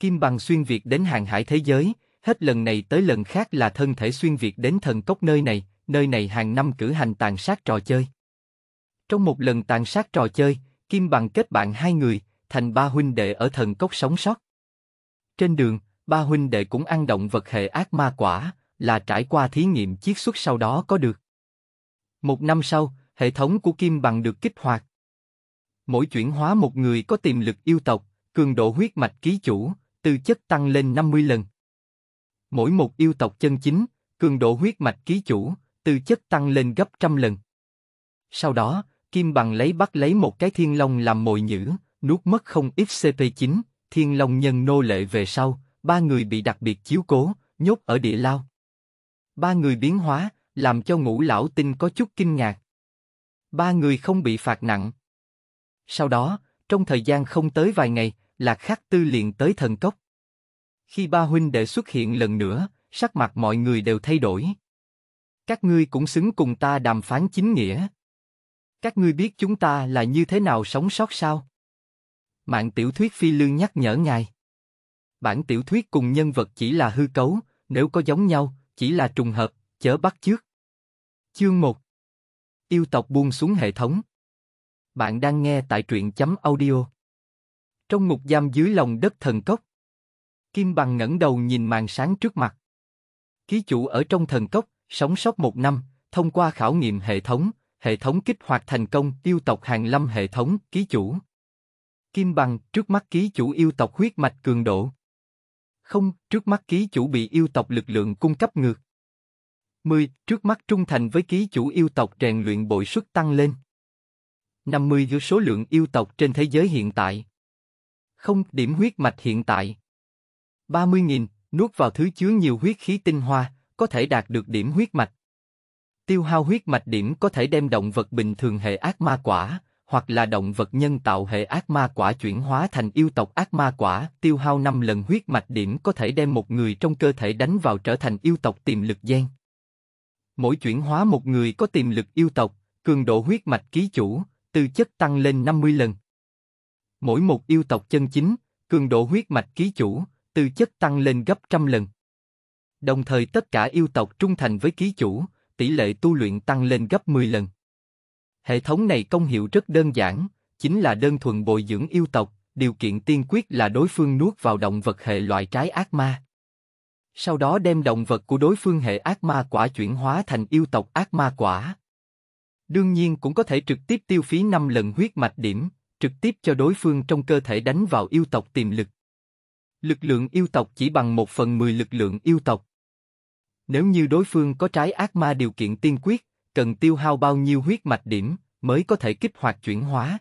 kim bằng xuyên việt đến hàng hải thế giới, hết lần này tới lần khác là thân thể xuyên việt đến thần cốc nơi này, nơi này hàng năm cử hành tàn sát trò chơi. Trong một lần tàn sát trò chơi, Kim Bằng kết bạn hai người, thành ba huynh đệ ở thần cốc sống sót. Trên đường, ba huynh đệ cũng ăn động vật hệ ác ma quả, là trải qua thí nghiệm chiết xuất sau đó có được. Một năm sau, hệ thống của Kim Bằng được kích hoạt. Mỗi chuyển hóa một người có tiềm lực yêu tộc, cường độ huyết mạch ký chủ, tư chất tăng lên 50 lần. Mỗi một yêu tộc chân chính, cường độ huyết mạch ký chủ, tư chất tăng lên gấp trăm lần. Sau đó, Kim Bằng lấy bắt lấy một cái thiên long làm mồi nhử, nuốt mất không ít CP9, thiên long nhân nô lệ về sau, ba người bị đặc biệt chiếu cố, nhốt ở địa lao. Ba người biến hóa, làm cho ngũ lão tinh có chút kinh ngạc. Ba người không bị phạt nặng. Sau đó, trong thời gian không tới vài ngày, Lạc Khắc Tư liền tới thần cốc. Khi ba huynh đệ xuất hiện lần nữa, sắc mặt mọi người đều thay đổi. Các ngươi cũng xứng cùng ta đàm phán chính nghĩa. Các ngươi biết chúng ta là như thế nào sống sót sao? Mạng tiểu thuyết phi lương nhắc nhở ngài. Bản tiểu thuyết cùng nhân vật chỉ là hư cấu, nếu có giống nhau, chỉ là trùng hợp, chớ bắt chước. Chương 1 Yêu tộc buông xuống hệ thống. Bạn đang nghe tại truyện chấm audio. Trong ngục giam dưới lòng đất thần cốc. Kim Bằng ngẩng đầu nhìn màn sáng trước mặt. Ký chủ ở trong thần cốc, sống sót một năm, thông qua khảo nghiệm hệ thống, hệ thống kích hoạt thành công yêu tộc hàng lâm hệ thống, ký chủ. Kim Bằng, trước mắt ký chủ yêu tộc huyết mạch cường độ. Không, trước mắt ký chủ bị yêu tộc lực lượng cung cấp ngược. 10. Trước mắt trung thành với ký chủ yêu tộc rèn luyện bội suất tăng lên. 50. Giữa số lượng yêu tộc trên thế giới hiện tại, không điểm huyết mạch hiện tại. 30.000, nuốt vào thứ chứa nhiều huyết khí tinh hoa, có thể đạt được điểm huyết mạch. Tiêu hao huyết mạch điểm có thể đem động vật bình thường hệ ác ma quả, hoặc là động vật nhân tạo hệ ác ma quả chuyển hóa thành yêu tộc ác ma quả, tiêu hao 5 lần huyết mạch điểm có thể đem một người trong cơ thể đánh vào trở thành yêu tộc tiềm lực gen. Mỗi chuyển hóa một người có tiềm lực yêu tộc, cường độ huyết mạch ký chủ, tư chất tăng lên 50 lần. Mỗi một yêu tộc chân chính, cường độ huyết mạch ký chủ, tư chất tăng lên gấp trăm lần. Đồng thời tất cả yêu tộc trung thành với ký chủ, tỷ lệ tu luyện tăng lên gấp 10 lần. Hệ thống này công hiệu rất đơn giản, chính là đơn thuần bồi dưỡng yêu tộc, điều kiện tiên quyết là đối phương nuốt vào động vật hệ loại trái ác ma. Sau đó đem động vật của đối phương hệ ác ma quả chuyển hóa thành yêu tộc ác ma quả. Đương nhiên cũng có thể trực tiếp tiêu phí 5 lần huyết mạch điểm, trực tiếp cho đối phương trong cơ thể đánh vào yêu tộc tiềm lực. Lực lượng yêu tộc chỉ bằng một phần mười lực lượng yêu tộc. Nếu như đối phương có trái ác ma điều kiện tiên quyết, cần tiêu hao bao nhiêu huyết mạch điểm mới có thể kích hoạt chuyển hóa.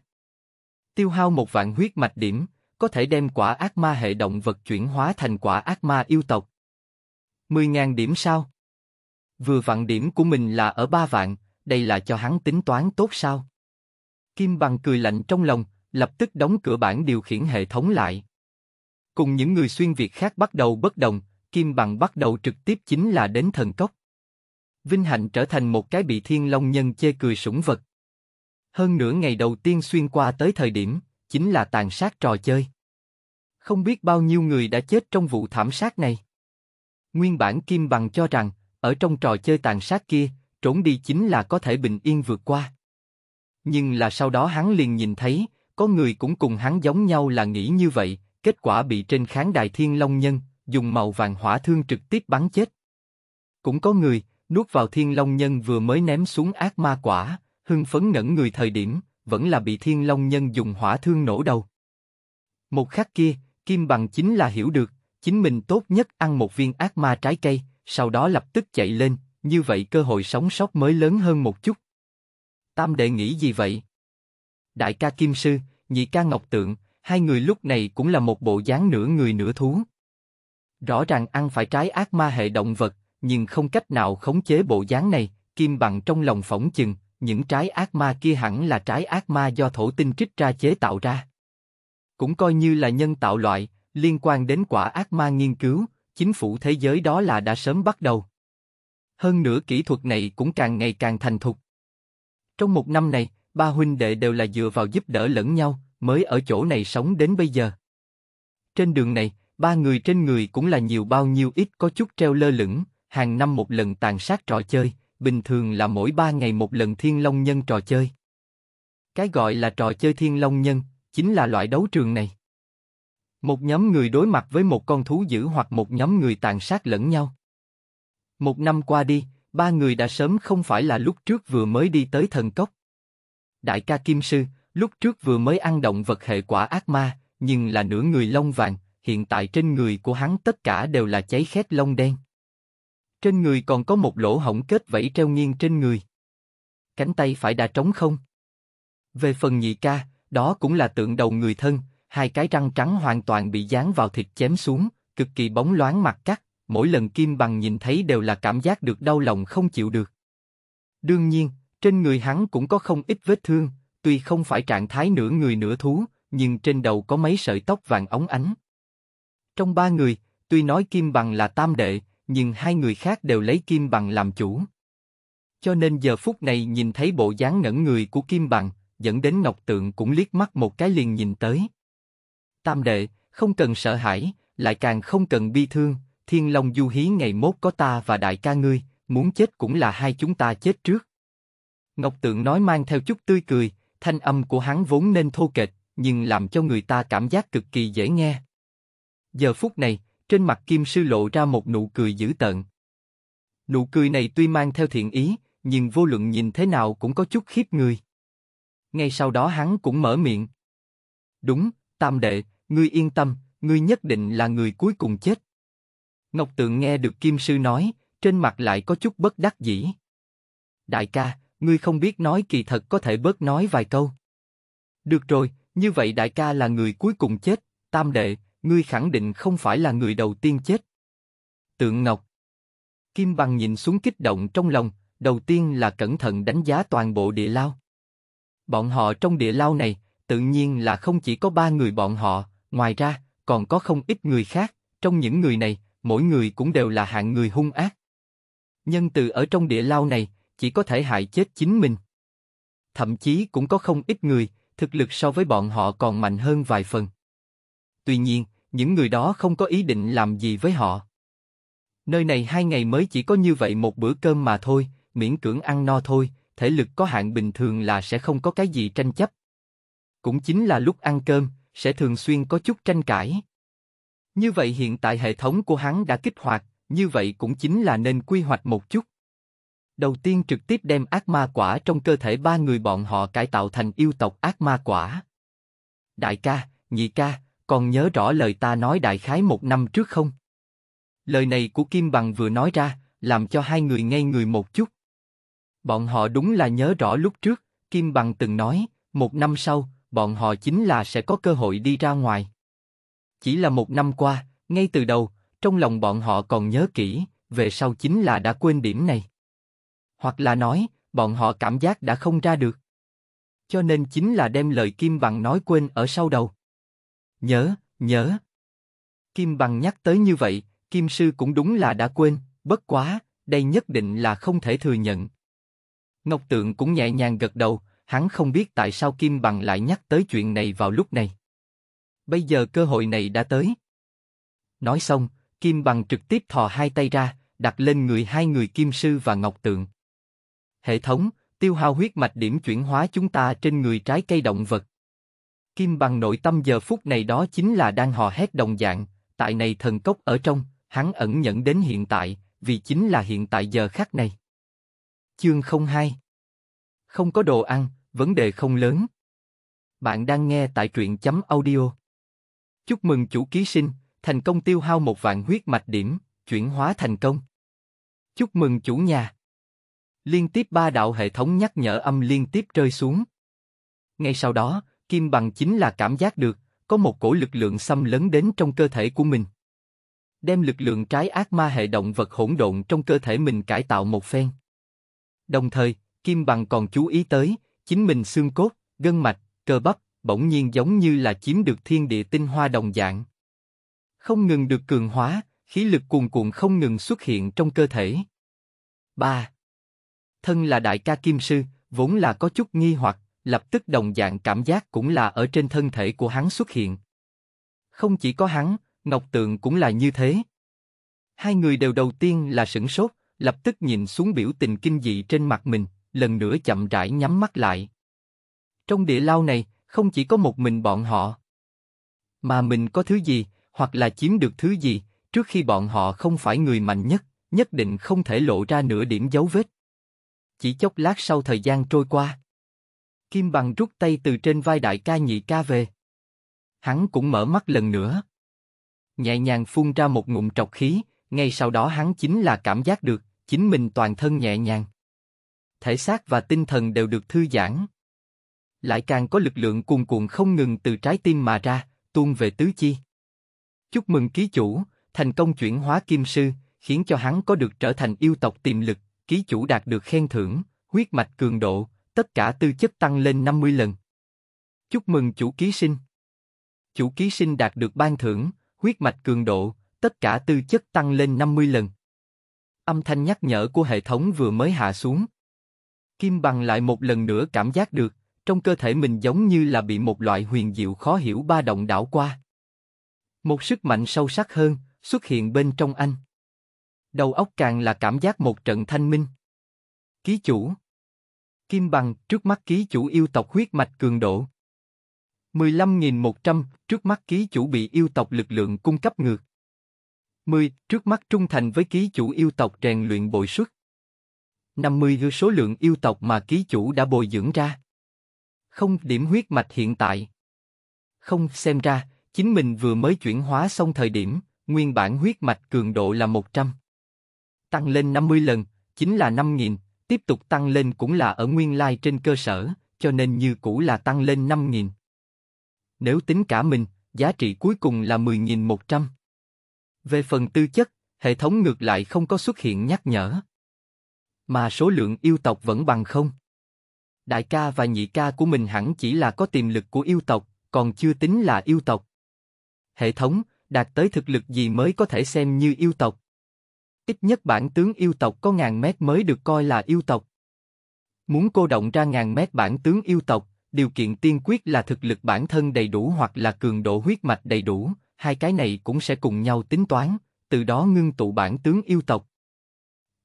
Tiêu hao một vạn huyết mạch điểm, có thể đem quả ác ma hệ động vật chuyển hóa thành quả ác ma yêu tộc. mười ngàn điểm sao? Vừa vạn điểm của mình là ở ba vạn, đây là cho hắn tính toán tốt sao? Kim Bằng cười lạnh trong lòng, lập tức đóng cửa bản điều khiển hệ thống lại. Cùng những người xuyên Việt khác bắt đầu bất đồng, Kim Bằng bắt đầu trực tiếp chính là đến thần cốc. Vinh Hạnh trở thành một cái bị thiên long nhân chê cười sủng vật. Hơn nửa ngày đầu tiên xuyên qua tới thời điểm, chính là tàn sát trò chơi. Không biết bao nhiêu người đã chết trong vụ thảm sát này. Nguyên bản Kim Bằng cho rằng, ở trong trò chơi tàn sát kia, trốn đi chính là có thể bình yên vượt qua. Nhưng là sau đó hắn liền nhìn thấy, có người cũng cùng hắn giống nhau là nghĩ như vậy, kết quả bị trên khán đài thiên long nhân, dùng màu vàng hỏa thương trực tiếp bắn chết. Cũng có người, nuốt vào thiên long nhân vừa mới ném xuống ác ma quả, hưng phấn ngẩn người thời điểm, vẫn là bị thiên long nhân dùng hỏa thương nổ đầu. Một khắc kia, Kim Bằng chính là hiểu được, chính mình tốt nhất ăn một viên ác ma trái cây, sau đó lập tức chạy lên, như vậy cơ hội sống sót mới lớn hơn một chút. Tam đệ nghĩ gì vậy? Đại ca Kim Sư, nhị ca Ngọc Tượng, hai người lúc này cũng là một bộ dáng nửa người nửa thú. Rõ ràng ăn phải trái ác ma hệ động vật, nhưng không cách nào khống chế bộ dáng này, Kim Bằng trong lòng phỏng chừng, những trái ác ma kia hẳn là trái ác ma do thổ tinh trích ra chế tạo ra. Cũng coi như là nhân tạo loại, liên quan đến quả ác ma nghiên cứu, chính phủ thế giới đó là đã sớm bắt đầu. Hơn nữa kỹ thuật này cũng càng ngày càng thành thục. Trong một năm này, ba huynh đệ đều là dựa vào giúp đỡ lẫn nhau, mới ở chỗ này sống đến bây giờ. Trên đường này, ba người trên người cũng là nhiều bao nhiêu ít có chút treo lơ lửng, hàng năm một lần tàn sát trò chơi, bình thường là mỗi ba ngày một lần thiên long nhân trò chơi. Cái gọi là trò chơi thiên long nhân, chính là loại đấu trường này. Một nhóm người đối mặt với một con thú dữ hoặc một nhóm người tàn sát lẫn nhau. Một năm qua đi, ba người đã sớm không phải là lúc trước vừa mới đi tới thần cốc. Đại ca Kim Sư, lúc trước vừa mới ăn động vật hệ quả ác ma, nhưng là nửa người lông vàng, hiện tại trên người của hắn tất cả đều là cháy khét lông đen. Trên người còn có một lỗ hổng kết vẫy treo nghiêng trên người. Cánh tay phải đã trống không? Về phần nhị ca, đó cũng là tượng đầu người thân, hai cái răng trắng hoàn toàn bị dán vào thịt chém xuống, cực kỳ bóng loáng mặt cắt mỗi lần Kim Bằng nhìn thấy đều là cảm giác được đau lòng không chịu được. Đương nhiên, trên người hắn cũng có không ít vết thương, tuy không phải trạng thái nửa người nửa thú, nhưng trên đầu có mấy sợi tóc vàng óng ánh. Trong ba người, tuy nói Kim Bằng là tam đệ, nhưng hai người khác đều lấy Kim Bằng làm chủ. Cho nên giờ phút này nhìn thấy bộ dáng ngẩn người của Kim Bằng, dẫn đến Ngọc Tượng cũng liếc mắt một cái liền nhìn tới. Tam đệ, không cần sợ hãi, lại càng không cần bi thương, Thiên Long Du Hí ngày mốt có ta và đại ca ngươi, muốn chết cũng là hai chúng ta chết trước. Ngọc Tượng nói mang theo chút tươi cười, thanh âm của hắn vốn nên thô kệch, nhưng làm cho người ta cảm giác cực kỳ dễ nghe. Giờ phút này, trên mặt Kim Sư lộ ra một nụ cười dữ tợn. Nụ cười này tuy mang theo thiện ý, nhưng vô luận nhìn thế nào cũng có chút khiếp người. Ngay sau đó hắn cũng mở miệng. Đúng, Tam Đệ, ngươi yên tâm, ngươi nhất định là người cuối cùng chết. Ngọc Tượng nghe được Kim Sư nói, trên mặt lại có chút bất đắc dĩ. Đại ca, ngươi không biết nói kỳ thật có thể bớt nói vài câu. Được rồi, như vậy đại ca là người cuối cùng chết, tam đệ, ngươi khẳng định không phải là người đầu tiên chết. Tượng Ngọc Kim Bằng nhìn xuống kích động trong lòng, đầu tiên là cẩn thận đánh giá toàn bộ địa lao. Bọn họ trong địa lao này, tự nhiên là không chỉ có ba người bọn họ, ngoài ra, còn có không ít người khác, trong những người này, mỗi người cũng đều là hạng người hung ác. Nhân từ ở trong địa lao này chỉ có thể hại chết chính mình. Thậm chí cũng có không ít người, thực lực so với bọn họ còn mạnh hơn vài phần. Tuy nhiên, những người đó không có ý định làm gì với họ. Nơi này hai ngày mới chỉ có như vậy một bữa cơm mà thôi, miễn cưỡng ăn no thôi, thể lực có hạn bình thường là sẽ không có cái gì tranh chấp. Cũng chính là lúc ăn cơm, sẽ thường xuyên có chút tranh cãi. Như vậy hiện tại hệ thống của hắn đã kích hoạt, như vậy cũng chính là nên quy hoạch một chút. Đầu tiên trực tiếp đem ác ma quả trong cơ thể ba người bọn họ cải tạo thành yêu tộc ác ma quả. Đại ca, nhị ca, còn nhớ rõ lời ta nói đại khái một năm trước không? Lời này của Kim Bằng vừa nói ra, làm cho hai người ngây người một chút. Bọn họ đúng là nhớ rõ lúc trước, Kim Bằng từng nói, một năm sau, bọn họ chính là sẽ có cơ hội đi ra ngoài. Chỉ là một năm qua, ngay từ đầu, trong lòng bọn họ còn nhớ kỹ, về sau chính là đã quên điểm này. Hoặc là nói, bọn họ cảm giác đã không ra được. Cho nên chính là đem lời Kim Bằng nói quên ở sau đầu. Nhớ, nhớ. Kim Bằng nhắc tới như vậy, Kim Sư cũng đúng là đã quên, bất quá, đây nhất định là không thể thừa nhận. Ngọc Tượng cũng nhẹ nhàng gật đầu, hắn không biết tại sao Kim Bằng lại nhắc tới chuyện này vào lúc này bây giờ cơ hội này đã tới. Nói xong, Kim Bằng trực tiếp thò hai tay ra, đặt lên người hai người Kim Sư và Ngọc Tượng. Hệ thống, tiêu hao huyết mạch điểm chuyển hóa chúng ta trên người trái cây động vật. Kim Bằng nội tâm giờ phút này đó chính là đang hò hét đồng dạng, tại này thần cốc ở trong, hắn ẩn nhẫn đến hiện tại, vì chính là hiện tại giờ khắc này. Chương 02 Không có đồ ăn, vấn đề không lớn. Bạn đang nghe tại truyện chấm audio Chúc mừng chủ ký sinh, thành công tiêu hao một vạn huyết mạch điểm, chuyển hóa thành công. Chúc mừng chủ nhà. Liên tiếp ba đạo hệ thống nhắc nhở âm liên tiếp rơi xuống. Ngay sau đó, kim bằng chính là cảm giác được, có một cổ lực lượng xâm lấn đến trong cơ thể của mình. Đem lực lượng trái ác ma hệ động vật hỗn độn trong cơ thể mình cải tạo một phen. Đồng thời, Kim Bằng còn chú ý tới, chính mình xương cốt, gân mạch, cơ bắp, bỗng nhiên giống như là chiếm được thiên địa tinh hoa đồng dạng, không ngừng được cường hóa, khí lực cuồn cuộn không ngừng xuất hiện trong cơ thể. 3. thân là đại ca kim sư, vốn là có chút nghi hoặc, lập tức đồng dạng cảm giác cũng là ở trên thân thể của hắn xuất hiện. Không chỉ có hắn, Ngọc Tượng cũng là như thế. Hai người đều đầu tiên là sửng sốt, lập tức nhìn xuống biểu tình kinh dị trên mặt mình, lần nữa chậm rãi nhắm mắt lại. Trong địa lao này, không chỉ có một mình bọn họ, mà mình có thứ gì, hoặc là chiếm được thứ gì, trước khi bọn họ không phải người mạnh nhất, nhất định không thể lộ ra nửa điểm dấu vết. Chỉ chốc lát sau thời gian trôi qua, Kim Bằng rút tay từ trên vai đại ca nhị ca về. Hắn cũng mở mắt lần nữa. Nhẹ nhàng phun ra một ngụm trọc khí, ngay sau đó hắn chính là cảm giác được, chính mình toàn thân nhẹ nhàng. Thể xác và tinh thần đều được thư giãn lại càng có lực lượng cuồn cuộn không ngừng từ trái tim mà ra, tuôn về tứ chi. Chúc mừng ký chủ, thành công chuyển hóa kim sư, khiến cho hắn có được trở thành yêu tộc tiềm lực, ký chủ đạt được khen thưởng, huyết mạch cường độ, tất cả tư chất tăng lên 50 lần. Chúc mừng chủ ký sinh. Chủ ký sinh đạt được ban thưởng, huyết mạch cường độ, tất cả tư chất tăng lên 50 lần. Âm thanh nhắc nhở của hệ thống vừa mới hạ xuống. Kim bằng lại một lần nữa cảm giác được, trong cơ thể mình giống như là bị một loại huyền diệu khó hiểu ba động đảo qua. Một sức mạnh sâu sắc hơn xuất hiện bên trong anh. Đầu óc càng là cảm giác một trận thanh minh. Ký chủ Kim bằng, trước mắt ký chủ yêu tộc huyết mạch cường độ. 15.100, trước mắt ký chủ bị yêu tộc lực lượng cung cấp ngược. 10. Trước mắt trung thành với ký chủ yêu tộc rèn luyện bội suất. 50. Số lượng yêu tộc mà ký chủ đã bồi dưỡng ra không điểm huyết mạch hiện tại. Không, xem ra, chính mình vừa mới chuyển hóa xong thời điểm, nguyên bản huyết mạch cường độ là 100. Tăng lên 50 lần, chính là 5.000, tiếp tục tăng lên cũng là ở nguyên lai trên cơ sở, cho nên như cũ là tăng lên 5.000. Nếu tính cả mình, giá trị cuối cùng là 10.100. Về phần tư chất, hệ thống ngược lại không có xuất hiện nhắc nhở. Mà số lượng yêu tộc vẫn bằng không đại ca và nhị ca của mình hẳn chỉ là có tiềm lực của yêu tộc, còn chưa tính là yêu tộc. Hệ thống, đạt tới thực lực gì mới có thể xem như yêu tộc? Ít nhất bản tướng yêu tộc có ngàn mét mới được coi là yêu tộc. Muốn cô động ra ngàn mét bản tướng yêu tộc, điều kiện tiên quyết là thực lực bản thân đầy đủ hoặc là cường độ huyết mạch đầy đủ, hai cái này cũng sẽ cùng nhau tính toán, từ đó ngưng tụ bản tướng yêu tộc.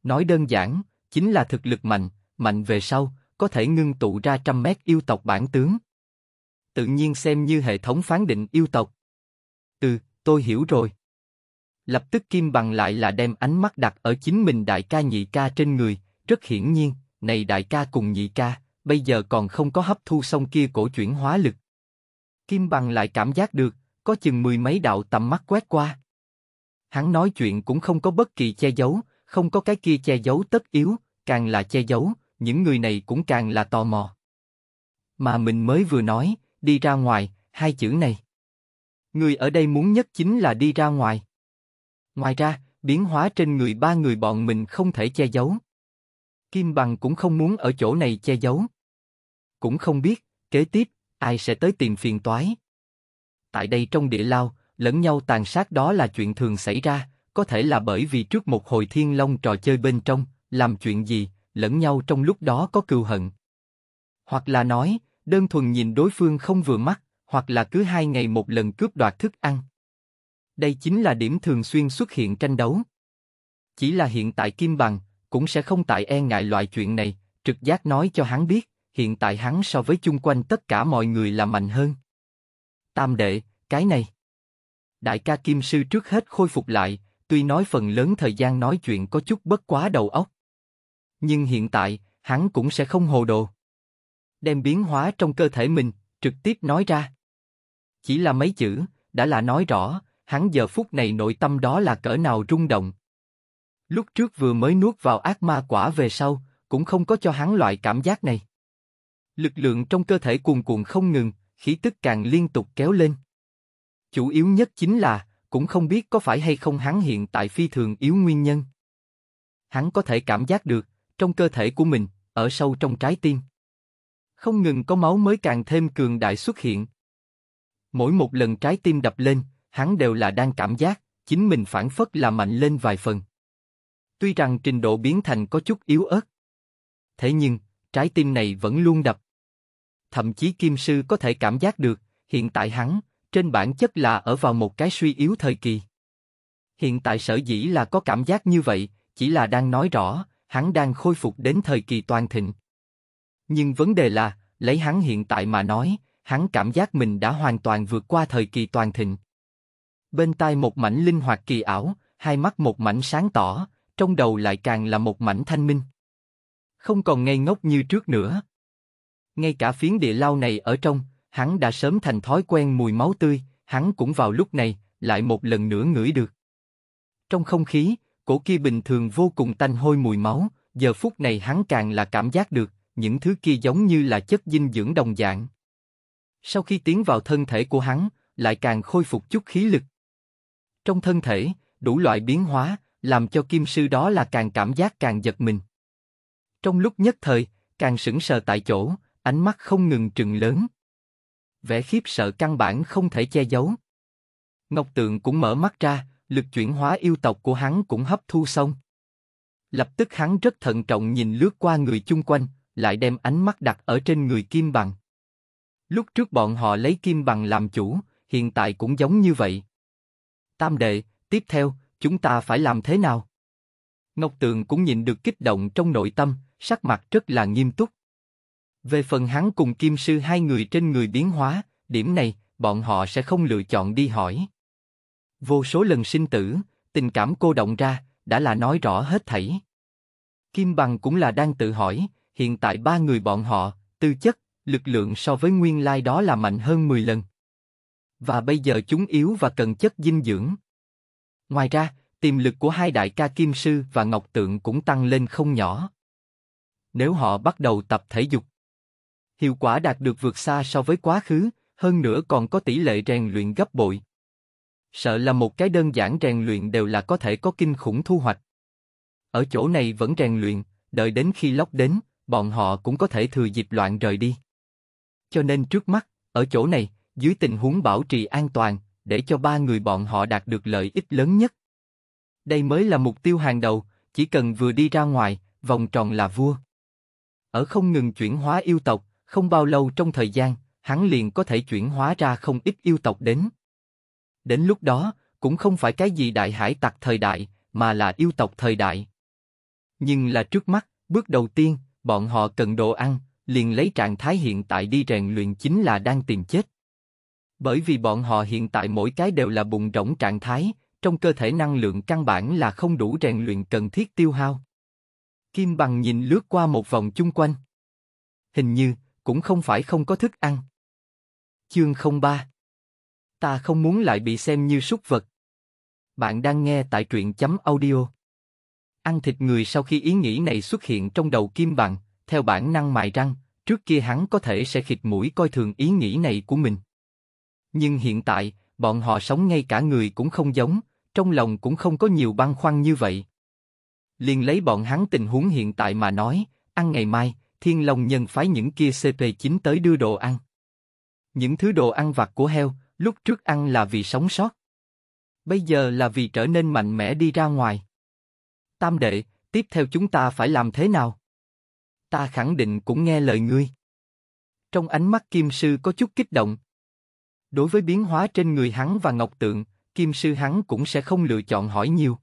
Nói đơn giản, chính là thực lực mạnh, mạnh về sau, có thể ngưng tụ ra trăm mét yêu tộc bản tướng. Tự nhiên xem như hệ thống phán định yêu tộc. Ừ, tôi hiểu rồi. Lập tức Kim Bằng lại là đem ánh mắt đặt ở chính mình đại ca nhị ca trên người, rất hiển nhiên, này đại ca cùng nhị ca, bây giờ còn không có hấp thu xong kia cổ chuyển hóa lực. Kim Bằng lại cảm giác được, có chừng mười mấy đạo tầm mắt quét qua. Hắn nói chuyện cũng không có bất kỳ che giấu, không có cái kia che giấu tất yếu, càng là che giấu, những người này cũng càng là tò mò. Mà mình mới vừa nói, đi ra ngoài, hai chữ này. Người ở đây muốn nhất chính là đi ra ngoài. Ngoài ra, biến hóa trên người ba người bọn mình không thể che giấu. Kim Bằng cũng không muốn ở chỗ này che giấu. Cũng không biết, kế tiếp, ai sẽ tới tìm phiền toái. Tại đây trong địa lao, lẫn nhau tàn sát đó là chuyện thường xảy ra, có thể là bởi vì trước một hồi thiên long trò chơi bên trong, làm chuyện gì, lẫn nhau trong lúc đó có cừu hận. Hoặc là nói, đơn thuần nhìn đối phương không vừa mắt, hoặc là cứ hai ngày một lần cướp đoạt thức ăn. Đây chính là điểm thường xuyên xuất hiện tranh đấu. Chỉ là hiện tại Kim Bằng, cũng sẽ không tại e ngại loại chuyện này, trực giác nói cho hắn biết, hiện tại hắn so với chung quanh tất cả mọi người là mạnh hơn. Tam đệ, cái này. Đại ca Kim Sư trước hết khôi phục lại, tuy nói phần lớn thời gian nói chuyện có chút bất quá đầu óc, nhưng hiện tại, hắn cũng sẽ không hồ đồ. Đem biến hóa trong cơ thể mình, trực tiếp nói ra. Chỉ là mấy chữ, đã là nói rõ, hắn giờ phút này nội tâm đó là cỡ nào rung động. Lúc trước vừa mới nuốt vào ác ma quả về sau, cũng không có cho hắn loại cảm giác này. Lực lượng trong cơ thể cuồn cuộn không ngừng, khí tức càng liên tục kéo lên. Chủ yếu nhất chính là, cũng không biết có phải hay không hắn hiện tại phi thường yếu nguyên nhân. Hắn có thể cảm giác được, trong cơ thể của mình, ở sâu trong trái tim. Không ngừng có máu mới càng thêm cường đại xuất hiện. Mỗi một lần trái tim đập lên, hắn đều là đang cảm giác, chính mình phản phất là mạnh lên vài phần. Tuy rằng trình độ biến thành có chút yếu ớt, thế nhưng, trái tim này vẫn luôn đập. Thậm chí kim sư có thể cảm giác được, hiện tại hắn, trên bản chất là ở vào một cái suy yếu thời kỳ. Hiện tại sở dĩ là có cảm giác như vậy, chỉ là đang nói rõ, hắn đang khôi phục đến thời kỳ toàn thịnh. Nhưng vấn đề là, lấy hắn hiện tại mà nói, hắn cảm giác mình đã hoàn toàn vượt qua thời kỳ toàn thịnh. Bên tai một mảnh linh hoạt kỳ ảo, hai mắt một mảnh sáng tỏ, trong đầu lại càng là một mảnh thanh minh. Không còn ngây ngốc như trước nữa. Ngay cả phiến địa lao này ở trong, hắn đã sớm thành thói quen mùi máu tươi, hắn cũng vào lúc này, lại một lần nữa ngửi được. Trong không khí, cổ kia bình thường vô cùng tanh hôi mùi máu, giờ phút này hắn càng là cảm giác được, những thứ kia giống như là chất dinh dưỡng đồng dạng. Sau khi tiến vào thân thể của hắn, lại càng khôi phục chút khí lực. Trong thân thể, đủ loại biến hóa, làm cho kim sư đó là càng cảm giác càng giật mình. Trong lúc nhất thời, càng sững sờ tại chỗ, ánh mắt không ngừng trừng lớn. Vẻ khiếp sợ căn bản không thể che giấu. Ngọc Tượng cũng mở mắt ra, lực chuyển hóa yêu tộc của hắn cũng hấp thu xong. Lập tức hắn rất thận trọng nhìn lướt qua người chung quanh, lại đem ánh mắt đặt ở trên người Kim Bằng. Lúc trước bọn họ lấy Kim Bằng làm chủ, hiện tại cũng giống như vậy. Tam đệ, tiếp theo, chúng ta phải làm thế nào? Ngọc Tường cũng nhìn được kích động trong nội tâm, sắc mặt rất là nghiêm túc. Về phần hắn cùng Kim Sư hai người trên người biến hóa, điểm này, bọn họ sẽ không lựa chọn đi hỏi. Vô số lần sinh tử, tình cảm cô động ra, đã là nói rõ hết thảy. Kim Bằng cũng là đang tự hỏi, hiện tại ba người bọn họ, tư chất, lực lượng so với nguyên lai đó là mạnh hơn 10 lần. Và bây giờ chúng yếu và cần chất dinh dưỡng. Ngoài ra, tiềm lực của hai đại ca Kim Sư và Ngọc Tượng cũng tăng lên không nhỏ. Nếu họ bắt đầu tập thể dục, hiệu quả đạt được vượt xa so với quá khứ, hơn nữa còn có tỷ lệ rèn luyện gấp bội. Sợ là một cái đơn giản rèn luyện đều là có thể có kinh khủng thu hoạch. Ở chỗ này vẫn rèn luyện, đợi đến khi lóc đến, bọn họ cũng có thể thừa dịp loạn rời đi. Cho nên trước mắt, ở chỗ này, dưới tình huống bảo trì an toàn, để cho ba người bọn họ đạt được lợi ích lớn nhất. Đây mới là mục tiêu hàng đầu, chỉ cần vừa đi ra ngoài, vòng tròn là vua. Ở không ngừng chuyển hóa yêu tộc, không bao lâu trong thời gian, hắn liền có thể chuyển hóa ra không ít yêu tộc đến. Đến lúc đó, cũng không phải cái gì đại hải tặc thời đại, mà là yêu tộc thời đại. Nhưng là trước mắt, bước đầu tiên, bọn họ cần đồ ăn, liền lấy trạng thái hiện tại đi rèn luyện chính là đang tìm chết. Bởi vì bọn họ hiện tại mỗi cái đều là bùng rỗng trạng thái, trong cơ thể năng lượng căn bản là không đủ rèn luyện cần thiết tiêu hao. Kim bằng nhìn lướt qua một vòng chung quanh. Hình như, cũng không phải không có thức ăn. Chương 03 ta không muốn lại bị xem như súc vật. Bạn đang nghe tại truyện chấm audio. Ăn thịt người sau khi ý nghĩ này xuất hiện trong đầu Kim Bằng, theo bản năng mài răng, trước kia hắn có thể sẽ khịt mũi coi thường ý nghĩ này của mình. Nhưng hiện tại, bọn họ sống ngay cả người cũng không giống, trong lòng cũng không có nhiều băn khoăn như vậy. Liền lấy bọn hắn tình huống hiện tại mà nói, ăn ngày mai, Thiên Long nhân phái những kia CP9 tới đưa đồ ăn. Những thứ đồ ăn vặt của heo, lúc trước ăn là vì sống sót. Bây giờ là vì trở nên mạnh mẽ đi ra ngoài. Tam đệ, tiếp theo chúng ta phải làm thế nào? Ta khẳng định cũng nghe lời ngươi. Trong ánh mắt Kim Sư có chút kích động. Đối với biến hóa trên người hắn và Ngọc Tượng, Kim Sư hắn cũng sẽ không lựa chọn hỏi nhiều.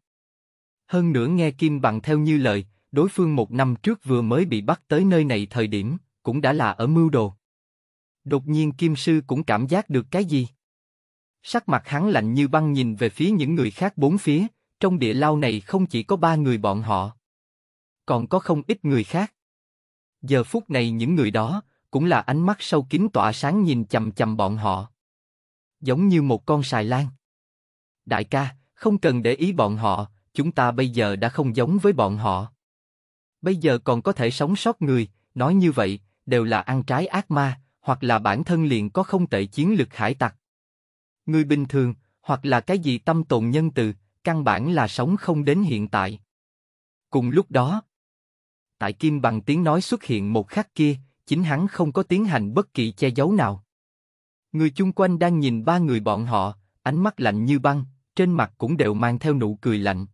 Hơn nữa nghe Kim Bằng theo như lời, đối phương một năm trước vừa mới bị bắt tới nơi này thời điểm, cũng đã là ở mưu đồ. Đột nhiên Kim Sư cũng cảm giác được cái gì. Sắc mặt hắn lạnh như băng nhìn về phía những người khác bốn phía, trong địa lao này không chỉ có ba người bọn họ. Còn có không ít người khác. Giờ phút này những người đó, cũng là ánh mắt sâu kín tỏa sáng nhìn chầm chầm bọn họ. Giống như một con sài lan. Đại ca, không cần để ý bọn họ, chúng ta bây giờ đã không giống với bọn họ. Bây giờ còn có thể sống sót người, nói như vậy, đều là ăn trái ác ma, hoặc là bản thân liền có không tệ chiến lực hải tặc, người bình thường, hoặc là cái gì tâm tồn nhân từ, căn bản là sống không đến hiện tại. Cùng lúc đó, tại kim bằng tiếng nói xuất hiện một khắc kia, chính hắn không có tiến hành bất kỳ che giấu nào. Người chung quanh đang nhìn ba người bọn họ, ánh mắt lạnh như băng, trên mặt cũng đều mang theo nụ cười lạnh.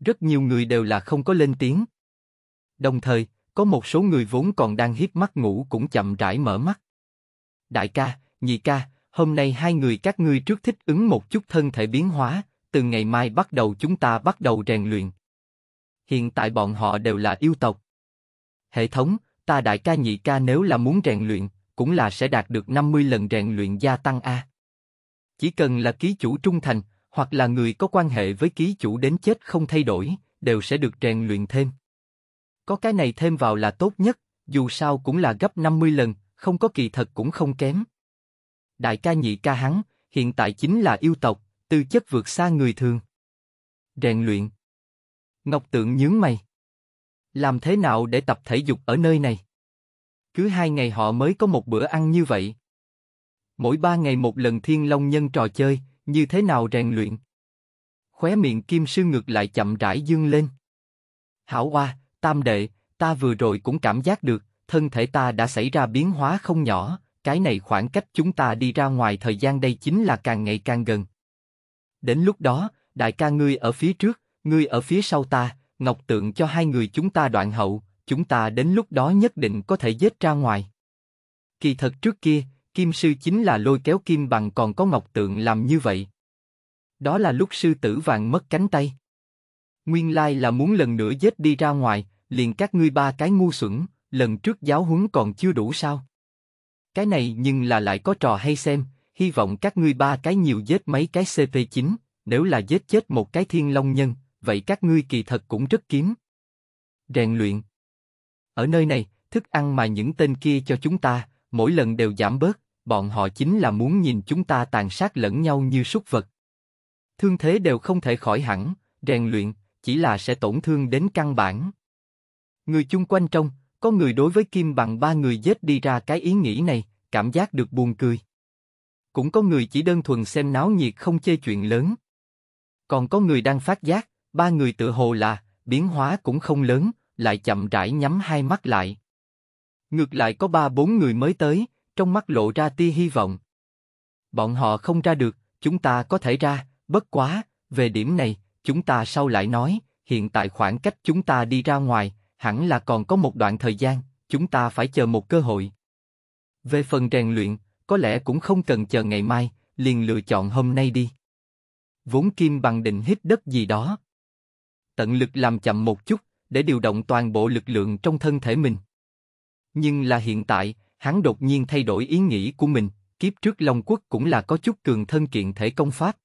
Rất nhiều người đều là không có lên tiếng. Đồng thời, có một số người vốn còn đang hiếp mắt ngủ cũng chậm rãi mở mắt. Đại ca, nhị ca, Hôm nay hai người các ngươi trước thích ứng một chút thân thể biến hóa, từ ngày mai bắt đầu chúng ta bắt đầu rèn luyện. Hiện tại bọn họ đều là yêu tộc. Hệ thống, ta đại ca nhị ca nếu là muốn rèn luyện, cũng là sẽ đạt được 50 lần rèn luyện gia tăng A. Chỉ cần là ký chủ trung thành, hoặc là người có quan hệ với ký chủ đến chết không thay đổi, đều sẽ được rèn luyện thêm. Có cái này thêm vào là tốt nhất, dù sao cũng là gấp 50 lần, không có kỳ thật cũng không kém đại ca nhị ca hắn, hiện tại chính là yêu tộc, tư chất vượt xa người thường. Rèn luyện. Ngọc Tượng nhướng mày. Làm thế nào để tập thể dục ở nơi này? Cứ hai ngày họ mới có một bữa ăn như vậy. Mỗi ba ngày một lần thiên long nhân trò chơi, như thế nào rèn luyện? Khóe miệng kim sư ngược lại chậm rãi dương lên. Hảo Hoa tam đệ, ta vừa rồi cũng cảm giác được, thân thể ta đã xảy ra biến hóa không nhỏ, cái này khoảng cách chúng ta đi ra ngoài thời gian đây chính là càng ngày càng gần. Đến lúc đó, đại ca ngươi ở phía trước, ngươi ở phía sau ta, ngọc tượng cho hai người chúng ta đoạn hậu, chúng ta đến lúc đó nhất định có thể giết ra ngoài. Kỳ thật trước kia, kim sư chính là lôi kéo kim bằng còn có ngọc tượng làm như vậy. Đó là lúc sư tử vàng mất cánh tay. Nguyên lai là muốn lần nữa giết đi ra ngoài, liền các ngươi ba cái ngu xuẩn, lần trước giáo huấn còn chưa đủ sao? Cái này nhưng là lại có trò hay xem, hy vọng các ngươi ba cái nhiều giết mấy cái CP9, nếu là giết chết một cái thiên long nhân, vậy các ngươi kỳ thật cũng rất kiếm. Rèn luyện Ở nơi này, thức ăn mà những tên kia cho chúng ta, mỗi lần đều giảm bớt, bọn họ chính là muốn nhìn chúng ta tàn sát lẫn nhau như súc vật. Thương thế đều không thể khỏi hẳn, rèn luyện, chỉ là sẽ tổn thương đến căn bản. Người chung quanh trong, có người đối với Kim bằng ba người dết đi ra cái ý nghĩ này, cảm giác được buồn cười. Cũng có người chỉ đơn thuần xem náo nhiệt không chê chuyện lớn. Còn có người đang phát giác, ba người tự hồ là, biến hóa cũng không lớn, lại chậm rãi nhắm hai mắt lại. Ngược lại có ba bốn người mới tới, trong mắt lộ ra tia hy vọng. Bọn họ không ra được, chúng ta có thể ra, bất quá, về điểm này, chúng ta sau lại nói, hiện tại khoảng cách chúng ta đi ra ngoài, hẳn là còn có một đoạn thời gian, chúng ta phải chờ một cơ hội. Về phần rèn luyện, có lẽ cũng không cần chờ ngày mai, liền lựa chọn hôm nay đi. Vốn kim bằng định hít đất gì đó. Tận lực làm chậm một chút, để điều động toàn bộ lực lượng trong thân thể mình. Nhưng là hiện tại, hắn đột nhiên thay đổi ý nghĩ của mình, kiếp trước Long Quốc cũng là có chút cường thân kiện thể công pháp.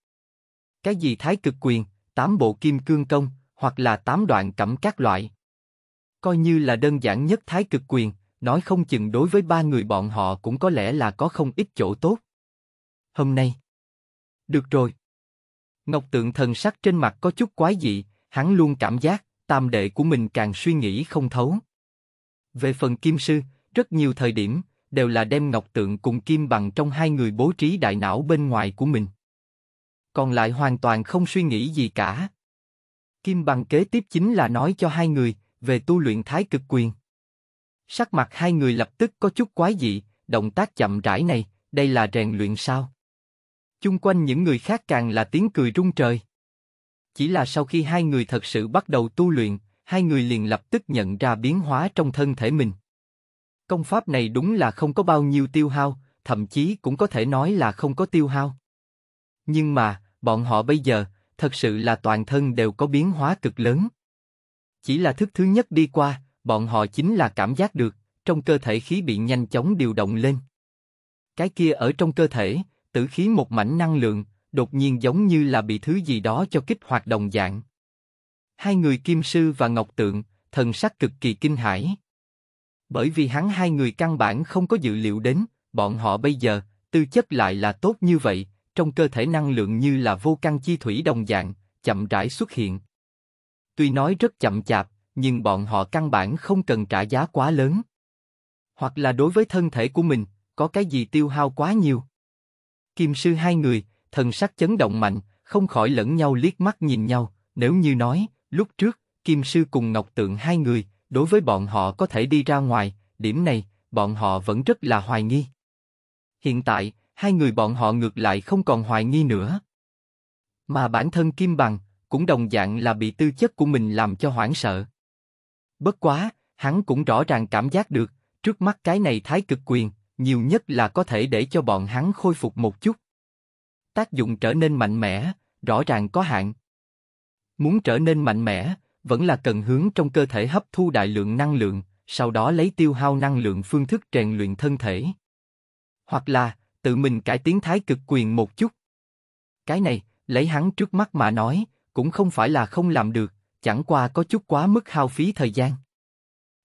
Cái gì thái cực quyền, tám bộ kim cương công, hoặc là tám đoạn cẩm các loại coi như là đơn giản nhất thái cực quyền, nói không chừng đối với ba người bọn họ cũng có lẽ là có không ít chỗ tốt. Hôm nay. Được rồi. Ngọc tượng thần sắc trên mặt có chút quái dị, hắn luôn cảm giác, tam đệ của mình càng suy nghĩ không thấu. Về phần kim sư, rất nhiều thời điểm, đều là đem ngọc tượng cùng kim bằng trong hai người bố trí đại não bên ngoài của mình. Còn lại hoàn toàn không suy nghĩ gì cả. Kim bằng kế tiếp chính là nói cho hai người, về tu luyện thái cực quyền. Sắc mặt hai người lập tức có chút quái dị, động tác chậm rãi này, đây là rèn luyện sao? Chung quanh những người khác càng là tiếng cười rung trời. Chỉ là sau khi hai người thật sự bắt đầu tu luyện, hai người liền lập tức nhận ra biến hóa trong thân thể mình. Công pháp này đúng là không có bao nhiêu tiêu hao, thậm chí cũng có thể nói là không có tiêu hao. Nhưng mà, bọn họ bây giờ, thật sự là toàn thân đều có biến hóa cực lớn. Chỉ là thức thứ nhất đi qua, bọn họ chính là cảm giác được, trong cơ thể khí bị nhanh chóng điều động lên. Cái kia ở trong cơ thể, tử khí một mảnh năng lượng, đột nhiên giống như là bị thứ gì đó cho kích hoạt đồng dạng. Hai người kim sư và ngọc tượng, thần sắc cực kỳ kinh hãi. Bởi vì hắn hai người căn bản không có dự liệu đến, bọn họ bây giờ, tư chất lại là tốt như vậy, trong cơ thể năng lượng như là vô căn chi thủy đồng dạng, chậm rãi xuất hiện. Tuy nói rất chậm chạp, nhưng bọn họ căn bản không cần trả giá quá lớn. Hoặc là đối với thân thể của mình, có cái gì tiêu hao quá nhiều. Kim sư hai người, thần sắc chấn động mạnh, không khỏi lẫn nhau liếc mắt nhìn nhau, nếu như nói, lúc trước, Kim sư cùng Ngọc Tượng hai người, đối với bọn họ có thể đi ra ngoài, điểm này, bọn họ vẫn rất là hoài nghi. Hiện tại, hai người bọn họ ngược lại không còn hoài nghi nữa. Mà bản thân Kim Bằng, cũng đồng dạng là bị tư chất của mình làm cho hoảng sợ. Bất quá, hắn cũng rõ ràng cảm giác được, trước mắt cái này thái cực quyền, nhiều nhất là có thể để cho bọn hắn khôi phục một chút. Tác dụng trở nên mạnh mẽ, rõ ràng có hạn. Muốn trở nên mạnh mẽ, vẫn là cần hướng trong cơ thể hấp thu đại lượng năng lượng, sau đó lấy tiêu hao năng lượng phương thức rèn luyện thân thể. Hoặc là, tự mình cải tiến thái cực quyền một chút. Cái này, lấy hắn trước mắt mà nói, cũng không phải là không làm được, chẳng qua có chút quá mức hao phí thời gian.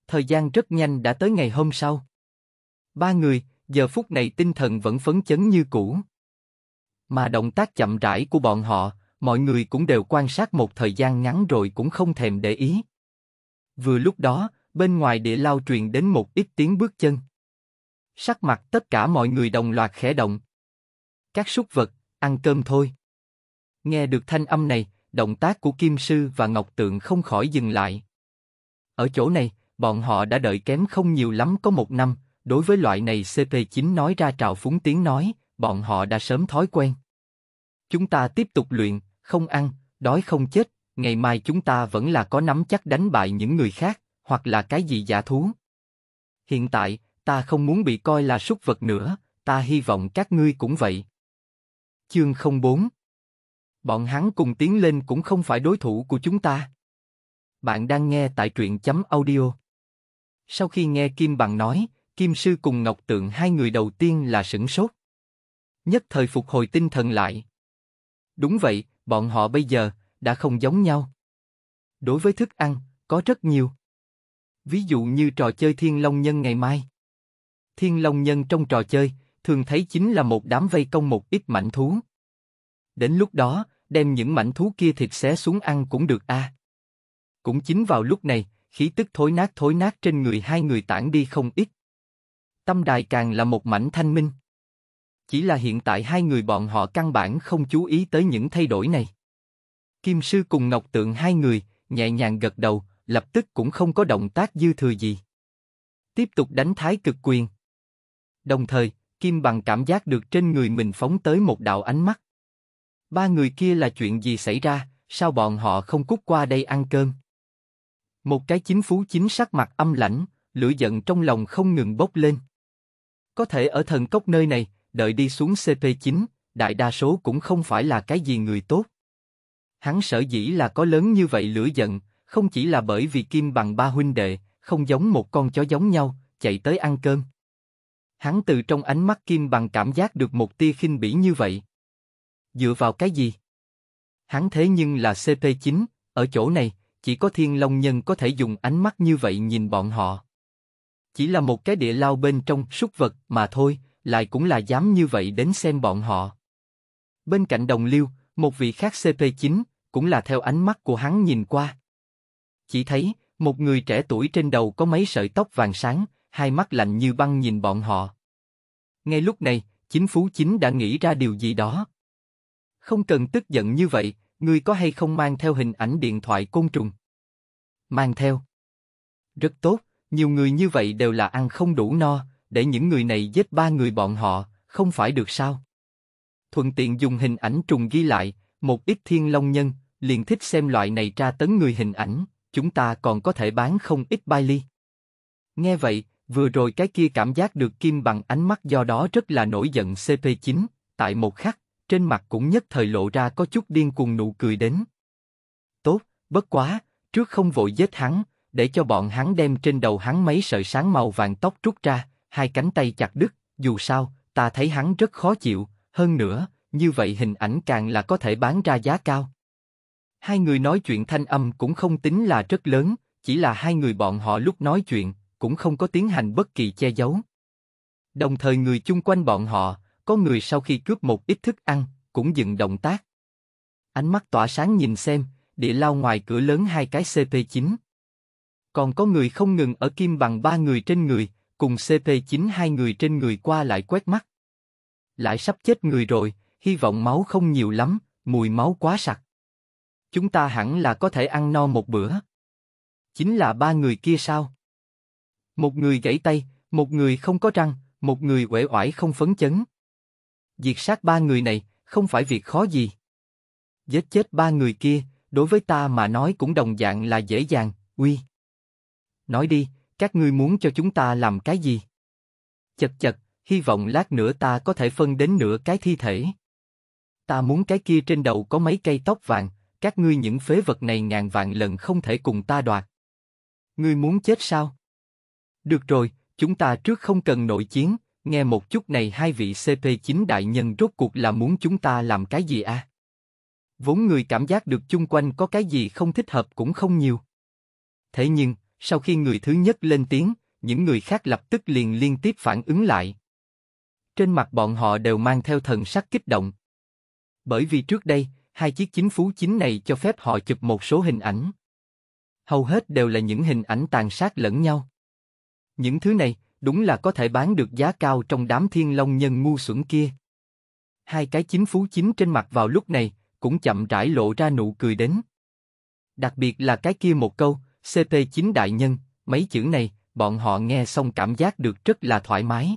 Thời gian rất nhanh đã tới ngày hôm sau. Ba người, giờ phút này tinh thần vẫn phấn chấn như cũ. Mà động tác chậm rãi của bọn họ, mọi người cũng đều quan sát một thời gian ngắn rồi cũng không thèm để ý. Vừa lúc đó, bên ngoài địa lao truyền đến một ít tiếng bước chân. Sắc mặt tất cả mọi người đồng loạt khẽ động. Các súc vật, ăn cơm thôi. Nghe được thanh âm này, động tác của Kim Sư và Ngọc Tượng không khỏi dừng lại. Ở chỗ này, bọn họ đã đợi kém không nhiều lắm có một năm, đối với loại này CP9 nói ra trào phúng tiếng nói, bọn họ đã sớm thói quen. Chúng ta tiếp tục luyện, không ăn, đói không chết, ngày mai chúng ta vẫn là có nắm chắc đánh bại những người khác, hoặc là cái gì giả thú. Hiện tại, ta không muốn bị coi là súc vật nữa, ta hy vọng các ngươi cũng vậy. Chương 04 Bọn hắn cùng tiến lên cũng không phải đối thủ của chúng ta. Bạn đang nghe tại truyện chấm audio. Sau khi nghe Kim Bằng nói, Kim Sư cùng Ngọc Tượng hai người đầu tiên là sửng sốt. Nhất thời phục hồi tinh thần lại. Đúng vậy, bọn họ bây giờ đã không giống nhau. Đối với thức ăn, có rất nhiều. Ví dụ như trò chơi Thiên Long Nhân ngày mai. Thiên Long Nhân trong trò chơi, thường thấy chính là một đám vây công một ít mạnh thú. Đến lúc đó, đem những mảnh thú kia thịt xé xuống ăn cũng được a. À. Cũng chính vào lúc này, khí tức thối nát thối nát trên người hai người tản đi không ít. Tâm đài càng là một mảnh thanh minh. Chỉ là hiện tại hai người bọn họ căn bản không chú ý tới những thay đổi này. Kim sư cùng Ngọc Tượng hai người, nhẹ nhàng gật đầu, lập tức cũng không có động tác dư thừa gì. Tiếp tục đánh thái cực quyền. Đồng thời, Kim bằng cảm giác được trên người mình phóng tới một đạo ánh mắt. Ba người kia là chuyện gì xảy ra, sao bọn họ không cút qua đây ăn cơm? Một cái chính phú chính sắc mặt âm lãnh, lửa giận trong lòng không ngừng bốc lên. Có thể ở thần cốc nơi này, đợi đi xuống CP9, đại đa số cũng không phải là cái gì người tốt. Hắn sở dĩ là có lớn như vậy lửa giận, không chỉ là bởi vì kim bằng ba huynh đệ, không giống một con chó giống nhau, chạy tới ăn cơm. Hắn từ trong ánh mắt kim bằng cảm giác được một tia khinh bỉ như vậy. Dựa vào cái gì? Hắn thế nhưng là CP9, ở chỗ này, chỉ có thiên long nhân có thể dùng ánh mắt như vậy nhìn bọn họ. Chỉ là một cái địa lao bên trong súc vật mà thôi, lại cũng là dám như vậy đến xem bọn họ. Bên cạnh đồng liêu, một vị khác CP9, cũng là theo ánh mắt của hắn nhìn qua. Chỉ thấy, một người trẻ tuổi trên đầu có mấy sợi tóc vàng sáng, hai mắt lạnh như băng nhìn bọn họ. Ngay lúc này, chính phú chính đã nghĩ ra điều gì đó. Không cần tức giận như vậy, ngươi có hay không mang theo hình ảnh điện thoại côn trùng? Mang theo. Rất tốt, nhiều người như vậy đều là ăn không đủ no, để những người này giết ba người bọn họ, không phải được sao? Thuận tiện dùng hình ảnh trùng ghi lại, một ít thiên long nhân, liền thích xem loại này tra tấn người hình ảnh, chúng ta còn có thể bán không ít bai ly. Nghe vậy, vừa rồi cái kia cảm giác được kim bằng ánh mắt do đó rất là nổi giận CP9, tại một khắc, trên mặt cũng nhất thời lộ ra có chút điên cuồng nụ cười đến. Tốt, bất quá, trước không vội giết hắn, để cho bọn hắn đem trên đầu hắn mấy sợi sáng màu vàng tóc rút ra, hai cánh tay chặt đứt, dù sao, ta thấy hắn rất khó chịu, hơn nữa, như vậy hình ảnh càng là có thể bán ra giá cao. Hai người nói chuyện thanh âm cũng không tính là rất lớn, chỉ là hai người bọn họ lúc nói chuyện, cũng không có tiến hành bất kỳ che giấu. Đồng thời người chung quanh bọn họ, có người sau khi cướp một ít thức ăn, cũng dừng động tác. Ánh mắt tỏa sáng nhìn xem, địa lao ngoài cửa lớn hai cái CP9. Còn có người không ngừng ở kim bằng ba người trên người, cùng CP9 hai người trên người qua lại quét mắt. Lại sắp chết người rồi, hy vọng máu không nhiều lắm, mùi máu quá sặc. Chúng ta hẳn là có thể ăn no một bữa. Chính là ba người kia sao? Một người gãy tay, một người không có răng, một người uể oải không phấn chấn. Diệt sát ba người này, không phải việc khó gì. Giết chết ba người kia, đối với ta mà nói cũng đồng dạng là dễ dàng, uy. Nói đi, các ngươi muốn cho chúng ta làm cái gì? Chật chật, hy vọng lát nữa ta có thể phân đến nửa cái thi thể. Ta muốn cái kia trên đầu có mấy cây tóc vàng, các ngươi những phế vật này ngàn vạn lần không thể cùng ta đoạt. Ngươi muốn chết sao? Được rồi, chúng ta trước không cần nội chiến, nghe một chút này hai vị CP9 đại nhân rốt cuộc là muốn chúng ta làm cái gì à? Vốn người cảm giác được chung quanh có cái gì không thích hợp cũng không nhiều. Thế nhưng, sau khi người thứ nhất lên tiếng, những người khác lập tức liền liên tiếp phản ứng lại. Trên mặt bọn họ đều mang theo thần sắc kích động. Bởi vì trước đây, hai chiếc chính phú chính này cho phép họ chụp một số hình ảnh. Hầu hết đều là những hình ảnh tàn sát lẫn nhau. Những thứ này, đúng là có thể bán được giá cao trong đám thiên long nhân ngu xuẩn kia. Hai cái chính phú chính trên mặt vào lúc này, cũng chậm rãi lộ ra nụ cười đến. Đặc biệt là cái kia một câu, CP9 đại nhân, mấy chữ này, bọn họ nghe xong cảm giác được rất là thoải mái.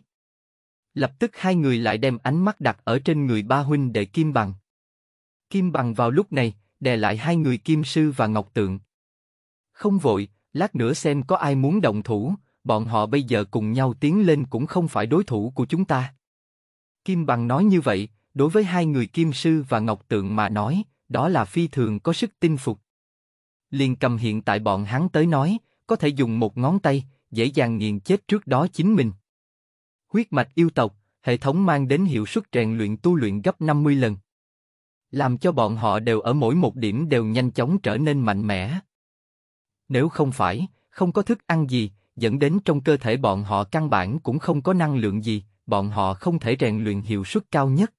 Lập tức hai người lại đem ánh mắt đặt ở trên người ba huynh để Kim Bằng. Kim Bằng vào lúc này, đè lại hai người Kim Sư và Ngọc Tượng. Không vội, lát nữa xem có ai muốn động thủ, bọn họ bây giờ cùng nhau tiến lên cũng không phải đối thủ của chúng ta. Kim Bằng nói như vậy, đối với hai người Kim Sư và Ngọc Tượng mà nói, đó là phi thường có sức tin phục. Liên cầm hiện tại bọn hắn tới nói, có thể dùng một ngón tay, dễ dàng nghiền chết trước đó chính mình. Huyết mạch yêu tộc, hệ thống mang đến hiệu suất rèn luyện tu luyện gấp 50 lần. Làm cho bọn họ đều ở mỗi một điểm đều nhanh chóng trở nên mạnh mẽ. Nếu không phải, không có thức ăn gì, dẫn đến trong cơ thể bọn họ căn bản cũng không có năng lượng gì, bọn họ không thể rèn luyện hiệu suất cao nhất.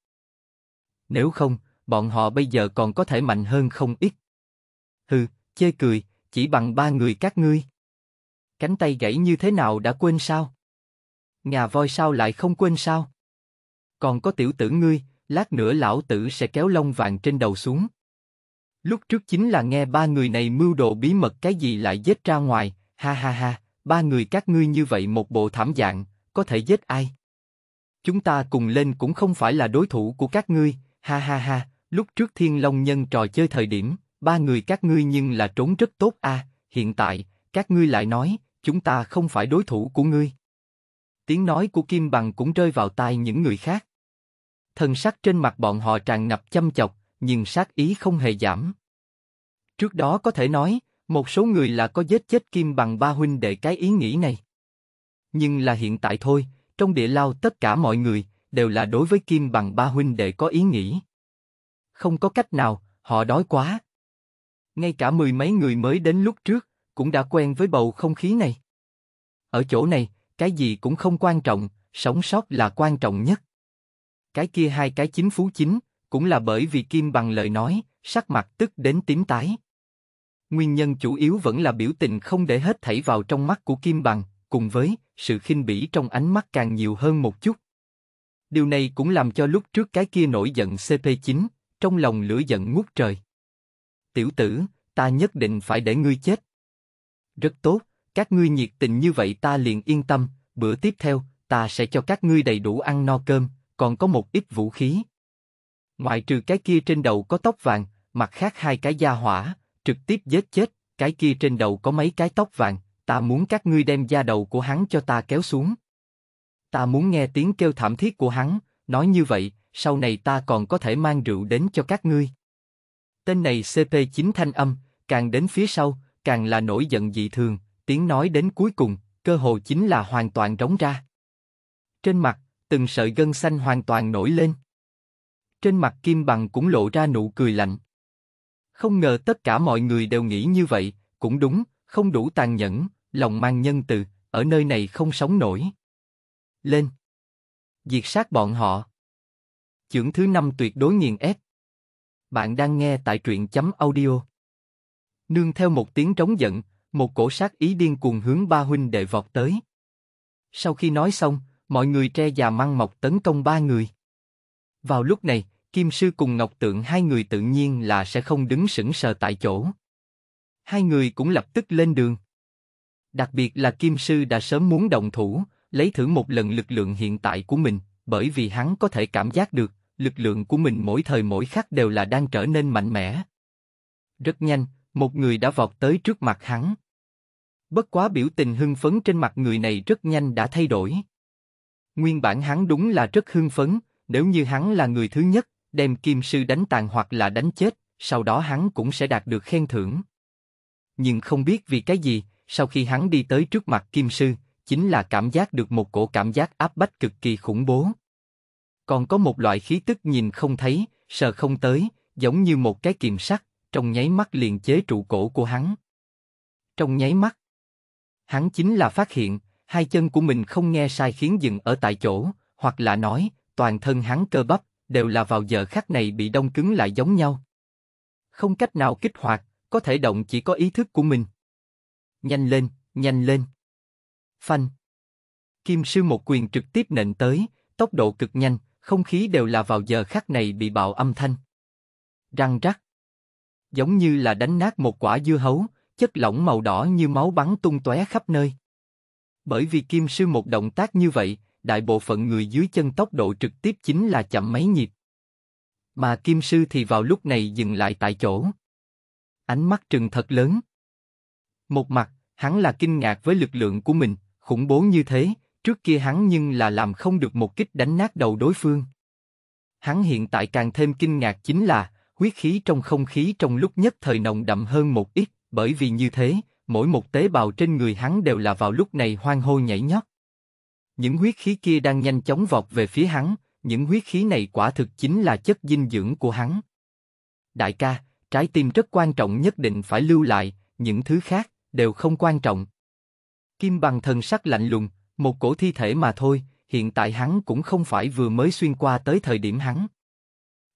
Nếu không, bọn họ bây giờ còn có thể mạnh hơn không ít. Hừ, chê cười, chỉ bằng ba người các ngươi. Cánh tay gãy như thế nào đã quên sao? Ngà voi sao lại không quên sao? Còn có tiểu tử ngươi, lát nữa lão tử sẽ kéo lông vàng trên đầu xuống. Lúc trước chính là nghe ba người này mưu đồ bí mật cái gì lại dết ra ngoài, ha ha ha, ba người các ngươi như vậy một bộ thảm dạng, có thể giết ai? Chúng ta cùng lên cũng không phải là đối thủ của các ngươi, ha ha ha, lúc trước thiên long nhân trò chơi thời điểm, ba người các ngươi nhưng là trốn rất tốt a, à, hiện tại, các ngươi lại nói, chúng ta không phải đối thủ của ngươi. Tiếng nói của Kim Bằng cũng rơi vào tai những người khác. Thần sắc trên mặt bọn họ tràn ngập chăm chọc, nhưng sát ý không hề giảm. Trước đó có thể nói, một số người là có giết chết Kim bằng ba huynh đệ cái ý nghĩ này. Nhưng là hiện tại thôi, trong địa lao tất cả mọi người, đều là đối với Kim bằng ba huynh đệ có ý nghĩ. Không có cách nào, họ đói quá. Ngay cả mười mấy người mới đến lúc trước, cũng đã quen với bầu không khí này. Ở chỗ này, cái gì cũng không quan trọng, sống sót là quan trọng nhất. Cái kia hai cái chính phú chính, cũng là bởi vì Kim bằng lời nói, sắc mặt tức đến tím tái. Nguyên nhân chủ yếu vẫn là biểu tình không để hết thảy vào trong mắt của Kim Bằng, cùng với sự khinh bỉ trong ánh mắt càng nhiều hơn một chút. Điều này cũng làm cho lúc trước cái kia nổi giận CP9, trong lòng lửa giận ngút trời. Tiểu tử, ta nhất định phải để ngươi chết. Rất tốt, các ngươi nhiệt tình như vậy ta liền yên tâm, bữa tiếp theo, ta sẽ cho các ngươi đầy đủ ăn no cơm, còn có một ít vũ khí. Ngoại trừ cái kia trên đầu có tóc vàng, mặt khác hai cái da hỏa, trực tiếp giết chết, cái kia trên đầu có mấy cái tóc vàng, ta muốn các ngươi đem da đầu của hắn cho ta kéo xuống. Ta muốn nghe tiếng kêu thảm thiết của hắn, nói như vậy, sau này ta còn có thể mang rượu đến cho các ngươi. Tên này CP9 thanh âm, càng đến phía sau, càng là nổi giận dị thường, tiếng nói đến cuối cùng, cơ hồ chính là hoàn toàn rống ra. Trên mặt, từng sợi gân xanh hoàn toàn nổi lên. Trên mặt Kim Bằng cũng lộ ra nụ cười lạnh. Không ngờ tất cả mọi người đều nghĩ như vậy, cũng đúng, không đủ tàn nhẫn, lòng mang nhân từ, ở nơi này không sống nổi. Lên! Diệt sát bọn họ! Chưởng thứ năm tuyệt đối nghiền ép. Bạn đang nghe tại truyện chấm audio. Nương theo một tiếng trống giận, một cổ sát ý điên cuồng hướng ba huynh đệ vọt tới. Sau khi nói xong, mọi người tre già măng mọc tấn công ba người. Vào lúc này, Kim Sư cùng Ngọc Tượng hai người tự nhiên là sẽ không đứng sững sờ tại chỗ. Hai người cũng lập tức lên đường. Đặc biệt là Kim Sư đã sớm muốn động thủ, lấy thử một lần lực lượng hiện tại của mình, bởi vì hắn có thể cảm giác được, lực lượng của mình mỗi thời mỗi khắc đều là đang trở nên mạnh mẽ. Rất nhanh, một người đã vọt tới trước mặt hắn. Bất quá biểu tình hưng phấn trên mặt người này rất nhanh đã thay đổi. Nguyên bản hắn đúng là rất hưng phấn, nếu như hắn là người thứ nhất, đem kim sư đánh tàn hoặc là đánh chết, sau đó hắn cũng sẽ đạt được khen thưởng. Nhưng không biết vì cái gì, sau khi hắn đi tới trước mặt kim sư, chính là cảm giác được một cổ cảm giác áp bách cực kỳ khủng bố. Còn có một loại khí tức nhìn không thấy, sợ không tới, giống như một cái kiềm sắt, trong nháy mắt liền chế trụ cổ của hắn. Trong nháy mắt, hắn chính là phát hiện, hai chân của mình không nghe sai khiến dừng ở tại chỗ, hoặc là nói, toàn thân hắn cơ bắp đều là vào giờ khắc này bị đông cứng lại giống nhau. Không cách nào kích hoạt, có thể động chỉ có ý thức của mình. Nhanh lên, nhanh lên. Phanh. Kim sư một quyền trực tiếp nện tới, tốc độ cực nhanh, không khí đều là vào giờ khắc này bị bạo âm thanh. Răng rắc. Giống như là đánh nát một quả dưa hấu, chất lỏng màu đỏ như máu bắn tung tóe khắp nơi. Bởi vì kim sư một động tác như vậy, đại bộ phận người dưới chân tốc độ trực tiếp chính là chậm mấy nhịp. Mà kim sư thì vào lúc này dừng lại tại chỗ. Ánh mắt trừng thật lớn. Một mặt, hắn là kinh ngạc với lực lượng của mình, khủng bố như thế, trước kia hắn nhưng là làm không được một kích đánh nát đầu đối phương. Hắn hiện tại càng thêm kinh ngạc chính là, huyết khí trong không khí trong lúc nhất thời nồng đậm hơn một ít, bởi vì như thế, mỗi một tế bào trên người hắn đều là vào lúc này hoang hô nhảy nhót. Những huyết khí kia đang nhanh chóng vọt về phía hắn, những huyết khí này quả thực chính là chất dinh dưỡng của hắn. Đại ca, trái tim rất quan trọng nhất định phải lưu lại, những thứ khác đều không quan trọng. Kim bằng thần sắc lạnh lùng, một cổ thi thể mà thôi, hiện tại hắn cũng không phải vừa mới xuyên qua tới thời điểm hắn.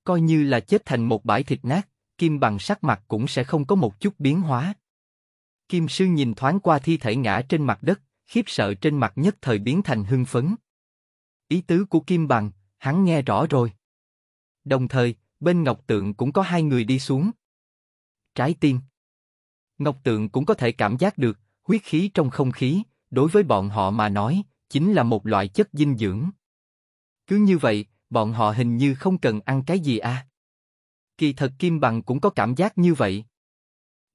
Coi như là chết thành một bãi thịt nát, kim bằng sắc mặt cũng sẽ không có một chút biến hóa. Kim sư nhìn thoáng qua thi thể ngã trên mặt đất, khiếp sợ trên mặt nhất thời biến thành hưng phấn. Ý tứ của Kim Bằng, hắn nghe rõ rồi. Đồng thời, bên Ngọc Tượng cũng có hai người đi xuống. Trái tim. Ngọc Tượng cũng có thể cảm giác được, huyết khí trong không khí, đối với bọn họ mà nói, chính là một loại chất dinh dưỡng. Cứ như vậy, bọn họ hình như không cần ăn cái gì à. Kỳ thật Kim Bằng cũng có cảm giác như vậy.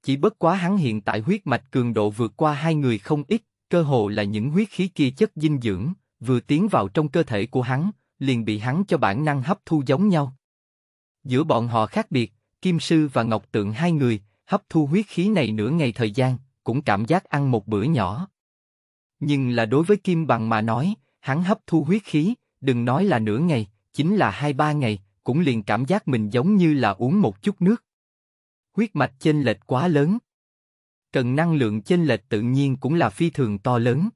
Chỉ bất quá hắn hiện tại huyết mạch cường độ vượt qua hai người không ít, cơ hồ là những huyết khí kia chất dinh dưỡng, vừa tiến vào trong cơ thể của hắn, liền bị hắn cho bản năng hấp thu giống nhau. Giữa bọn họ khác biệt, Kim Sư và Ngọc Tượng hai người, hấp thu huyết khí này nửa ngày thời gian, cũng cảm giác ăn một bữa nhỏ. Nhưng là đối với Kim Bằng mà nói, hắn hấp thu huyết khí, đừng nói là nửa ngày, chính là hai ba ngày, cũng liền cảm giác mình giống như là uống một chút nước. Huyết mạch chênh lệch quá lớn cần năng lượng chênh lệch tự nhiên cũng là phi thường to lớn.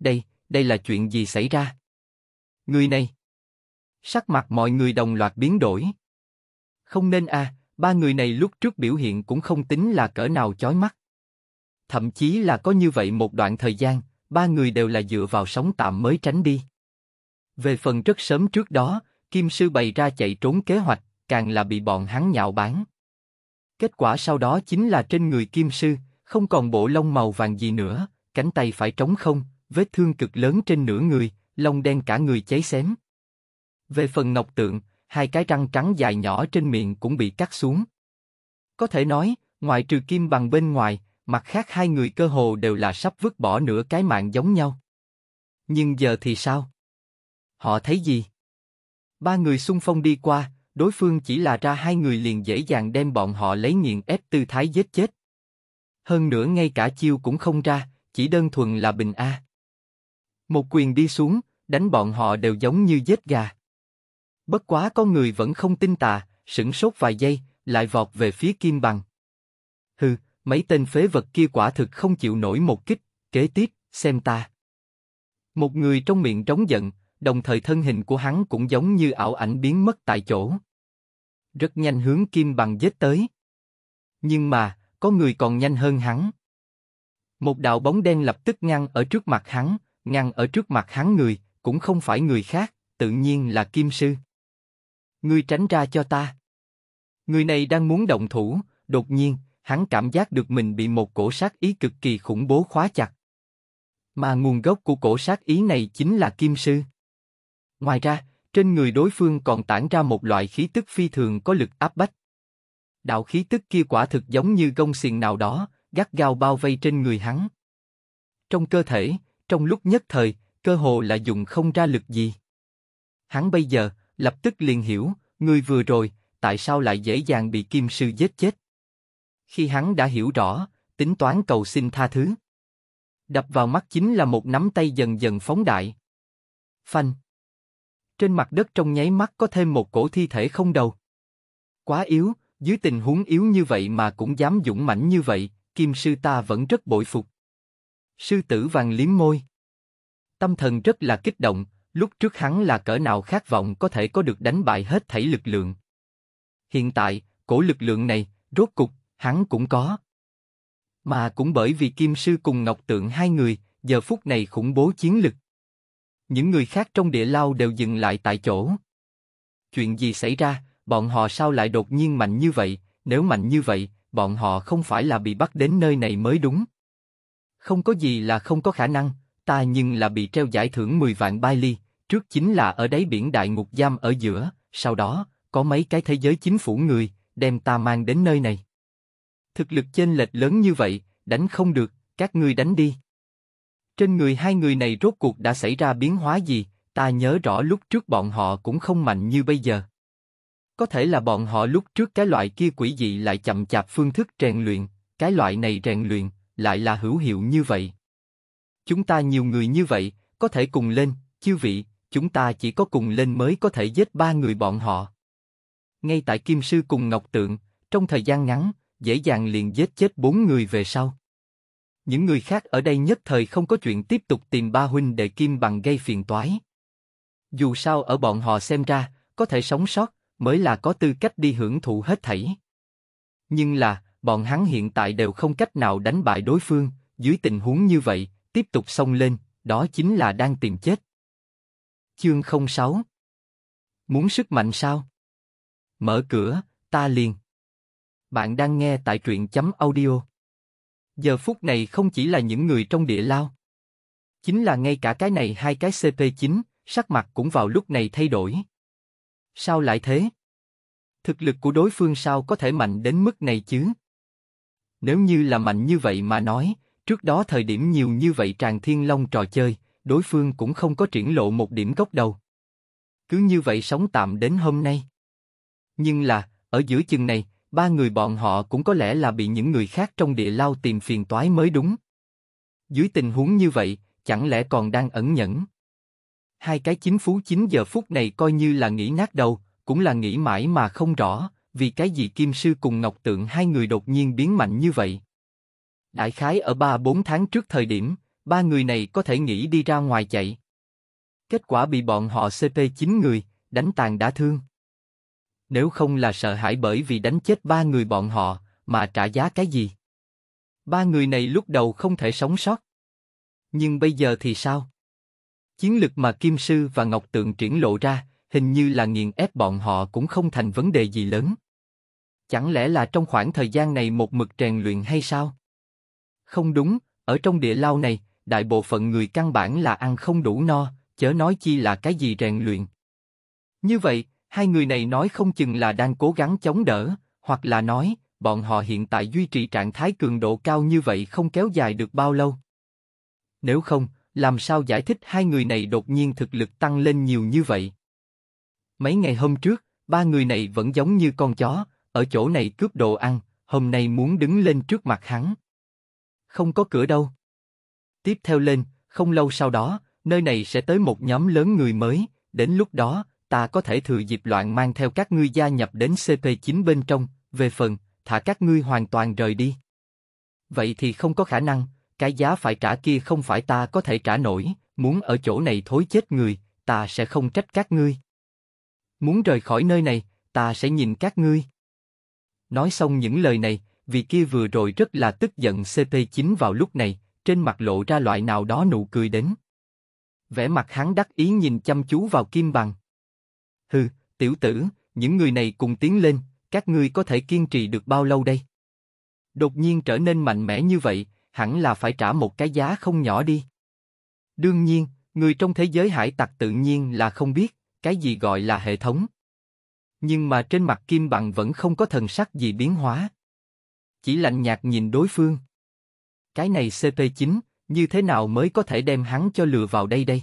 Đây, đây là chuyện gì xảy ra? Người này. Sắc mặt mọi người đồng loạt biến đổi. Không nên à, ba người này lúc trước biểu hiện cũng không tính là cỡ nào chói mắt. Thậm chí là có như vậy một đoạn thời gian, ba người đều là dựa vào sóng tạm mới tránh đi. Về phần rất sớm trước đó, Kim Sư bày ra chạy trốn kế hoạch, càng là bị bọn hắn nhạo báng. Kết quả sau đó chính là trên người kim sư, không còn bộ lông màu vàng gì nữa, cánh tay phải trống không, vết thương cực lớn trên nửa người, lông đen cả người cháy xém. Về phần ngọc tượng, hai cái răng trắng dài nhỏ trên miệng cũng bị cắt xuống. Có thể nói, ngoài trừ kim bằng bên ngoài, mặt khác hai người cơ hồ đều là sắp vứt bỏ nửa cái mạng giống nhau. Nhưng giờ thì sao? Họ thấy gì? Ba người xung phong đi qua, đối phương chỉ là ra hai người liền dễ dàng đem bọn họ lấy nghiền ép tư thái giết chết. Hơn nữa ngay cả chiêu cũng không ra, chỉ đơn thuần là bình A. Một quyền đi xuống, đánh bọn họ đều giống như giết gà. Bất quá có người vẫn không tin tà, sững sốt vài giây, lại vọt về phía kim bằng. Hừ, mấy tên phế vật kia quả thực không chịu nổi một kích, kế tiếp, xem ta. Một người trong miệng trống giận, đồng thời thân hình của hắn cũng giống như ảo ảnh biến mất tại chỗ rất nhanh hướng Kim Bằng giết tới. Nhưng mà, có người còn nhanh hơn hắn. Một đạo bóng đen lập tức ngăn ở trước mặt hắn, ngăn ở trước mặt hắn người, cũng không phải người khác, tự nhiên là Kim Sư. Ngươi tránh ra cho ta. Người này đang muốn động thủ, đột nhiên, hắn cảm giác được mình bị một cổ sát ý cực kỳ khủng bố khóa chặt. Mà nguồn gốc của cổ sát ý này chính là Kim Sư. Ngoài ra, trên người đối phương còn tản ra một loại khí tức phi thường có lực áp bách. Đạo khí tức kia quả thực giống như gông xiềng nào đó, gắt gao bao vây trên người hắn. Trong cơ thể, trong lúc nhất thời, cơ hồ là dùng không ra lực gì. Hắn bây giờ, lập tức liền hiểu, người vừa rồi, tại sao lại dễ dàng bị kim sư giết chết. Khi hắn đã hiểu rõ, tính toán cầu xin tha thứ. Đập vào mắt chính là một nắm tay dần dần phóng đại. Phanh trên mặt đất trong nháy mắt có thêm một cổ thi thể không đầu. Quá yếu, dưới tình huống yếu như vậy mà cũng dám dũng mãnh như vậy, kim sư ta vẫn rất bội phục. Sư tử vàng liếm môi. Tâm thần rất là kích động, lúc trước hắn là cỡ nào khát vọng có thể có được đánh bại hết thảy lực lượng. Hiện tại, cổ lực lượng này, rốt cục, hắn cũng có. Mà cũng bởi vì kim sư cùng ngọc tượng hai người, giờ phút này khủng bố chiến lực. Những người khác trong địa lao đều dừng lại tại chỗ. Chuyện gì xảy ra, bọn họ sao lại đột nhiên mạnh như vậy, nếu mạnh như vậy, bọn họ không phải là bị bắt đến nơi này mới đúng. Không có gì là không có khả năng, ta nhưng là bị treo giải thưởng 10 vạn bai ly, trước chính là ở đáy biển đại ngục giam ở giữa, sau đó, có mấy cái thế giới chính phủ người, đem ta mang đến nơi này. Thực lực chênh lệch lớn như vậy, đánh không được, các ngươi đánh đi. Trên người hai người này rốt cuộc đã xảy ra biến hóa gì, ta nhớ rõ lúc trước bọn họ cũng không mạnh như bây giờ. Có thể là bọn họ lúc trước cái loại kia quỷ dị lại chậm chạp phương thức rèn luyện, cái loại này rèn luyện, lại là hữu hiệu như vậy. Chúng ta nhiều người như vậy, có thể cùng lên, chư vị, chúng ta chỉ có cùng lên mới có thể giết ba người bọn họ. Ngay tại Kim Sư cùng Ngọc Tượng, trong thời gian ngắn, dễ dàng liền giết chết bốn người về sau. Những người khác ở đây nhất thời không có chuyện tiếp tục tìm ba huynh đệ kim bằng gây phiền toái. Dù sao ở bọn họ xem ra, có thể sống sót, mới là có tư cách đi hưởng thụ hết thảy. Nhưng là, bọn hắn hiện tại đều không cách nào đánh bại đối phương, dưới tình huống như vậy, tiếp tục xông lên, đó chính là đang tìm chết. Chương 06 Muốn sức mạnh sao? Mở cửa, ta liền. Bạn đang nghe tại truyện chấm audio giờ phút này không chỉ là những người trong địa lao. Chính là ngay cả cái này hai cái CP9, sắc mặt cũng vào lúc này thay đổi. Sao lại thế? Thực lực của đối phương sao có thể mạnh đến mức này chứ? Nếu như là mạnh như vậy mà nói, trước đó thời điểm nhiều như vậy tràn thiên long trò chơi, đối phương cũng không có triển lộ một điểm gốc đầu. Cứ như vậy sống tạm đến hôm nay. Nhưng là, ở giữa chừng này, ba người bọn họ cũng có lẽ là bị những người khác trong địa lao tìm phiền toái mới đúng. Dưới tình huống như vậy, chẳng lẽ còn đang ẩn nhẫn? Hai cái chính phú 9 giờ phút này coi như là nghĩ nát đầu, cũng là nghĩ mãi mà không rõ, vì cái gì Kim Sư cùng Ngọc Tượng hai người đột nhiên biến mạnh như vậy. Đại khái ở ba bốn tháng trước thời điểm, ba người này có thể nghĩ đi ra ngoài chạy. Kết quả bị bọn họ CP 9 người, đánh tàn đã thương nếu không là sợ hãi bởi vì đánh chết ba người bọn họ, mà trả giá cái gì? Ba người này lúc đầu không thể sống sót. Nhưng bây giờ thì sao? Chiến lực mà Kim Sư và Ngọc Tượng triển lộ ra, hình như là nghiền ép bọn họ cũng không thành vấn đề gì lớn. Chẳng lẽ là trong khoảng thời gian này một mực rèn luyện hay sao? Không đúng, ở trong địa lao này, đại bộ phận người căn bản là ăn không đủ no, chớ nói chi là cái gì rèn luyện. Như vậy, Hai người này nói không chừng là đang cố gắng chống đỡ, hoặc là nói, bọn họ hiện tại duy trì trạng thái cường độ cao như vậy không kéo dài được bao lâu. Nếu không, làm sao giải thích hai người này đột nhiên thực lực tăng lên nhiều như vậy? Mấy ngày hôm trước, ba người này vẫn giống như con chó, ở chỗ này cướp đồ ăn, hôm nay muốn đứng lên trước mặt hắn. Không có cửa đâu. Tiếp theo lên, không lâu sau đó, nơi này sẽ tới một nhóm lớn người mới, đến lúc đó, ta có thể thừa dịp loạn mang theo các ngươi gia nhập đến CP9 bên trong, về phần, thả các ngươi hoàn toàn rời đi. Vậy thì không có khả năng, cái giá phải trả kia không phải ta có thể trả nổi, muốn ở chỗ này thối chết người, ta sẽ không trách các ngươi. Muốn rời khỏi nơi này, ta sẽ nhìn các ngươi. Nói xong những lời này, vị kia vừa rồi rất là tức giận CP9 vào lúc này, trên mặt lộ ra loại nào đó nụ cười đến. Vẻ mặt hắn đắc ý nhìn chăm chú vào kim bằng. Hừ, tiểu tử, những người này cùng tiến lên, các ngươi có thể kiên trì được bao lâu đây? Đột nhiên trở nên mạnh mẽ như vậy, hẳn là phải trả một cái giá không nhỏ đi. Đương nhiên, người trong thế giới hải tặc tự nhiên là không biết, cái gì gọi là hệ thống. Nhưng mà trên mặt Kim Bằng vẫn không có thần sắc gì biến hóa. Chỉ lạnh nhạt nhìn đối phương. Cái này CP9, như thế nào mới có thể đem hắn cho lừa vào đây đây?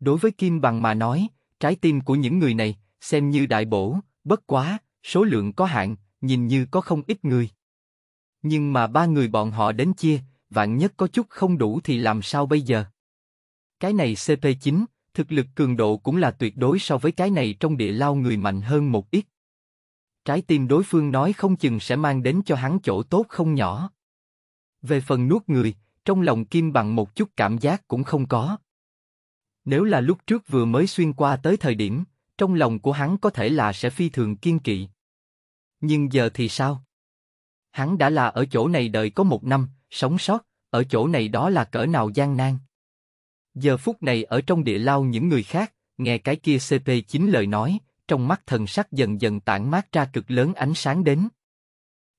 Đối với Kim Bằng mà nói, Trái tim của những người này, xem như đại bổ, bất quá, số lượng có hạn, nhìn như có không ít người. Nhưng mà ba người bọn họ đến chia, vạn nhất có chút không đủ thì làm sao bây giờ? Cái này CP9, thực lực cường độ cũng là tuyệt đối so với cái này trong địa lao người mạnh hơn một ít. Trái tim đối phương nói không chừng sẽ mang đến cho hắn chỗ tốt không nhỏ. Về phần nuốt người, trong lòng kim bằng một chút cảm giác cũng không có. Nếu là lúc trước vừa mới xuyên qua tới thời điểm, trong lòng của hắn có thể là sẽ phi thường kiên kỵ. Nhưng giờ thì sao? Hắn đã là ở chỗ này đợi có một năm, sống sót, ở chỗ này đó là cỡ nào gian nan. Giờ phút này ở trong địa lao những người khác, nghe cái kia CP9 lời nói, trong mắt thần sắc dần dần tản mát ra cực lớn ánh sáng đến.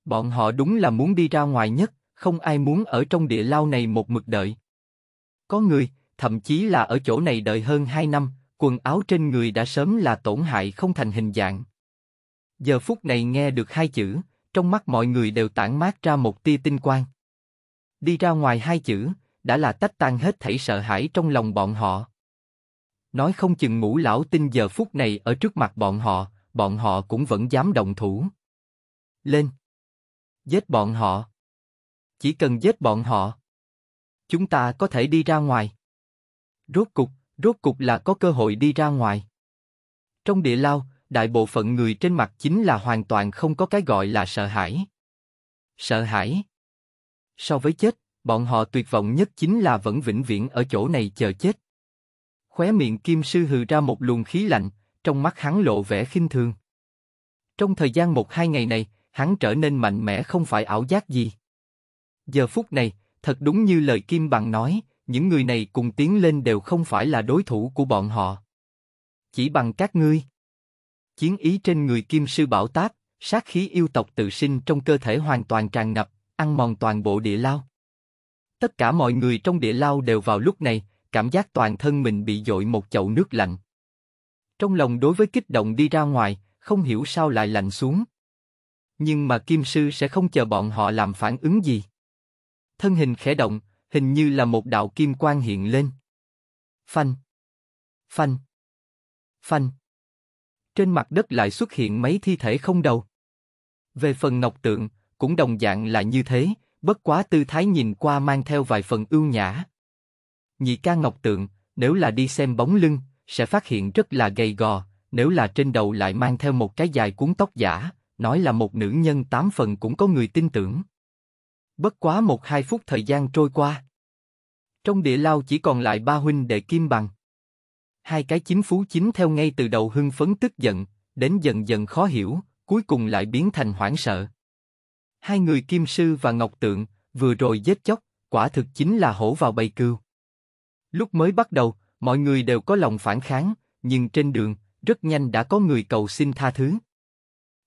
Bọn họ đúng là muốn đi ra ngoài nhất, không ai muốn ở trong địa lao này một mực đợi. Có người, thậm chí là ở chỗ này đợi hơn 2 năm, quần áo trên người đã sớm là tổn hại không thành hình dạng. Giờ phút này nghe được hai chữ, trong mắt mọi người đều tản mát ra một tia tinh quang. Đi ra ngoài hai chữ, đã là tách tan hết thảy sợ hãi trong lòng bọn họ. Nói không chừng ngũ lão tinh giờ phút này ở trước mặt bọn họ, bọn họ cũng vẫn dám động thủ. Lên! Giết bọn họ! Chỉ cần giết bọn họ! Chúng ta có thể đi ra ngoài. Rốt cục, rốt cục là có cơ hội đi ra ngoài. Trong địa lao, đại bộ phận người trên mặt chính là hoàn toàn không có cái gọi là sợ hãi. Sợ hãi. So với chết, bọn họ tuyệt vọng nhất chính là vẫn vĩnh viễn ở chỗ này chờ chết. Khóe miệng Kim Sư hừ ra một luồng khí lạnh, trong mắt hắn lộ vẻ khinh thường. Trong thời gian một hai ngày này, hắn trở nên mạnh mẽ không phải ảo giác gì. Giờ phút này, thật đúng như lời Kim Bằng nói, những người này cùng tiến lên đều không phải là đối thủ của bọn họ. Chỉ bằng các ngươi. Chiến ý trên người Kim Sư Bảo Táp, sát khí yêu tộc tự sinh trong cơ thể hoàn toàn tràn ngập, ăn mòn toàn bộ địa lao. Tất cả mọi người trong địa lao đều vào lúc này, cảm giác toàn thân mình bị dội một chậu nước lạnh. Trong lòng đối với kích động đi ra ngoài, không hiểu sao lại lạnh xuống. Nhưng mà Kim Sư sẽ không chờ bọn họ làm phản ứng gì. Thân hình khẽ động, hình như là một đạo kim quang hiện lên. Phanh, phanh, phanh. Trên mặt đất lại xuất hiện mấy thi thể không đầu. Về phần ngọc tượng, cũng đồng dạng là như thế, bất quá tư thái nhìn qua mang theo vài phần ưu nhã. Nhị ca ngọc tượng, nếu là đi xem bóng lưng, sẽ phát hiện rất là gầy gò, nếu là trên đầu lại mang theo một cái dài cuốn tóc giả, nói là một nữ nhân tám phần cũng có người tin tưởng. Bất quá một hai phút thời gian trôi qua. Trong địa lao chỉ còn lại ba huynh đệ kim bằng. Hai cái chính phú chính theo ngay từ đầu hưng phấn tức giận, đến dần dần khó hiểu, cuối cùng lại biến thành hoảng sợ. Hai người kim sư và ngọc tượng, vừa rồi giết chóc, quả thực chính là hổ vào bầy cừu. Lúc mới bắt đầu, mọi người đều có lòng phản kháng, nhưng trên đường, rất nhanh đã có người cầu xin tha thứ.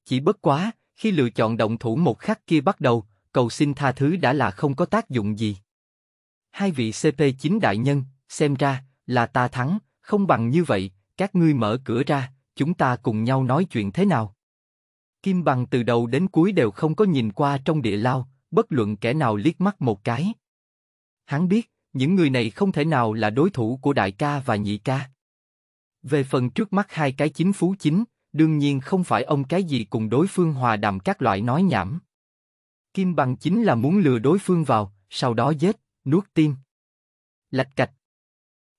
Chỉ bất quá, khi lựa chọn động thủ một khắc kia bắt đầu, cầu xin tha thứ đã là không có tác dụng gì. Hai vị CP9 đại nhân, xem ra, là ta thắng, không bằng như vậy, các ngươi mở cửa ra, chúng ta cùng nhau nói chuyện thế nào. Kim bằng từ đầu đến cuối đều không có nhìn qua trong địa lao, bất luận kẻ nào liếc mắt một cái. Hắn biết, những người này không thể nào là đối thủ của đại ca và nhị ca. Về phần trước mắt hai cái chính phú chính, đương nhiên không phải ông cái gì cùng đối phương hòa đàm các loại nói nhảm. Kim bằng chính là muốn lừa đối phương vào, sau đó giết, nuốt tim. Lạch cạch.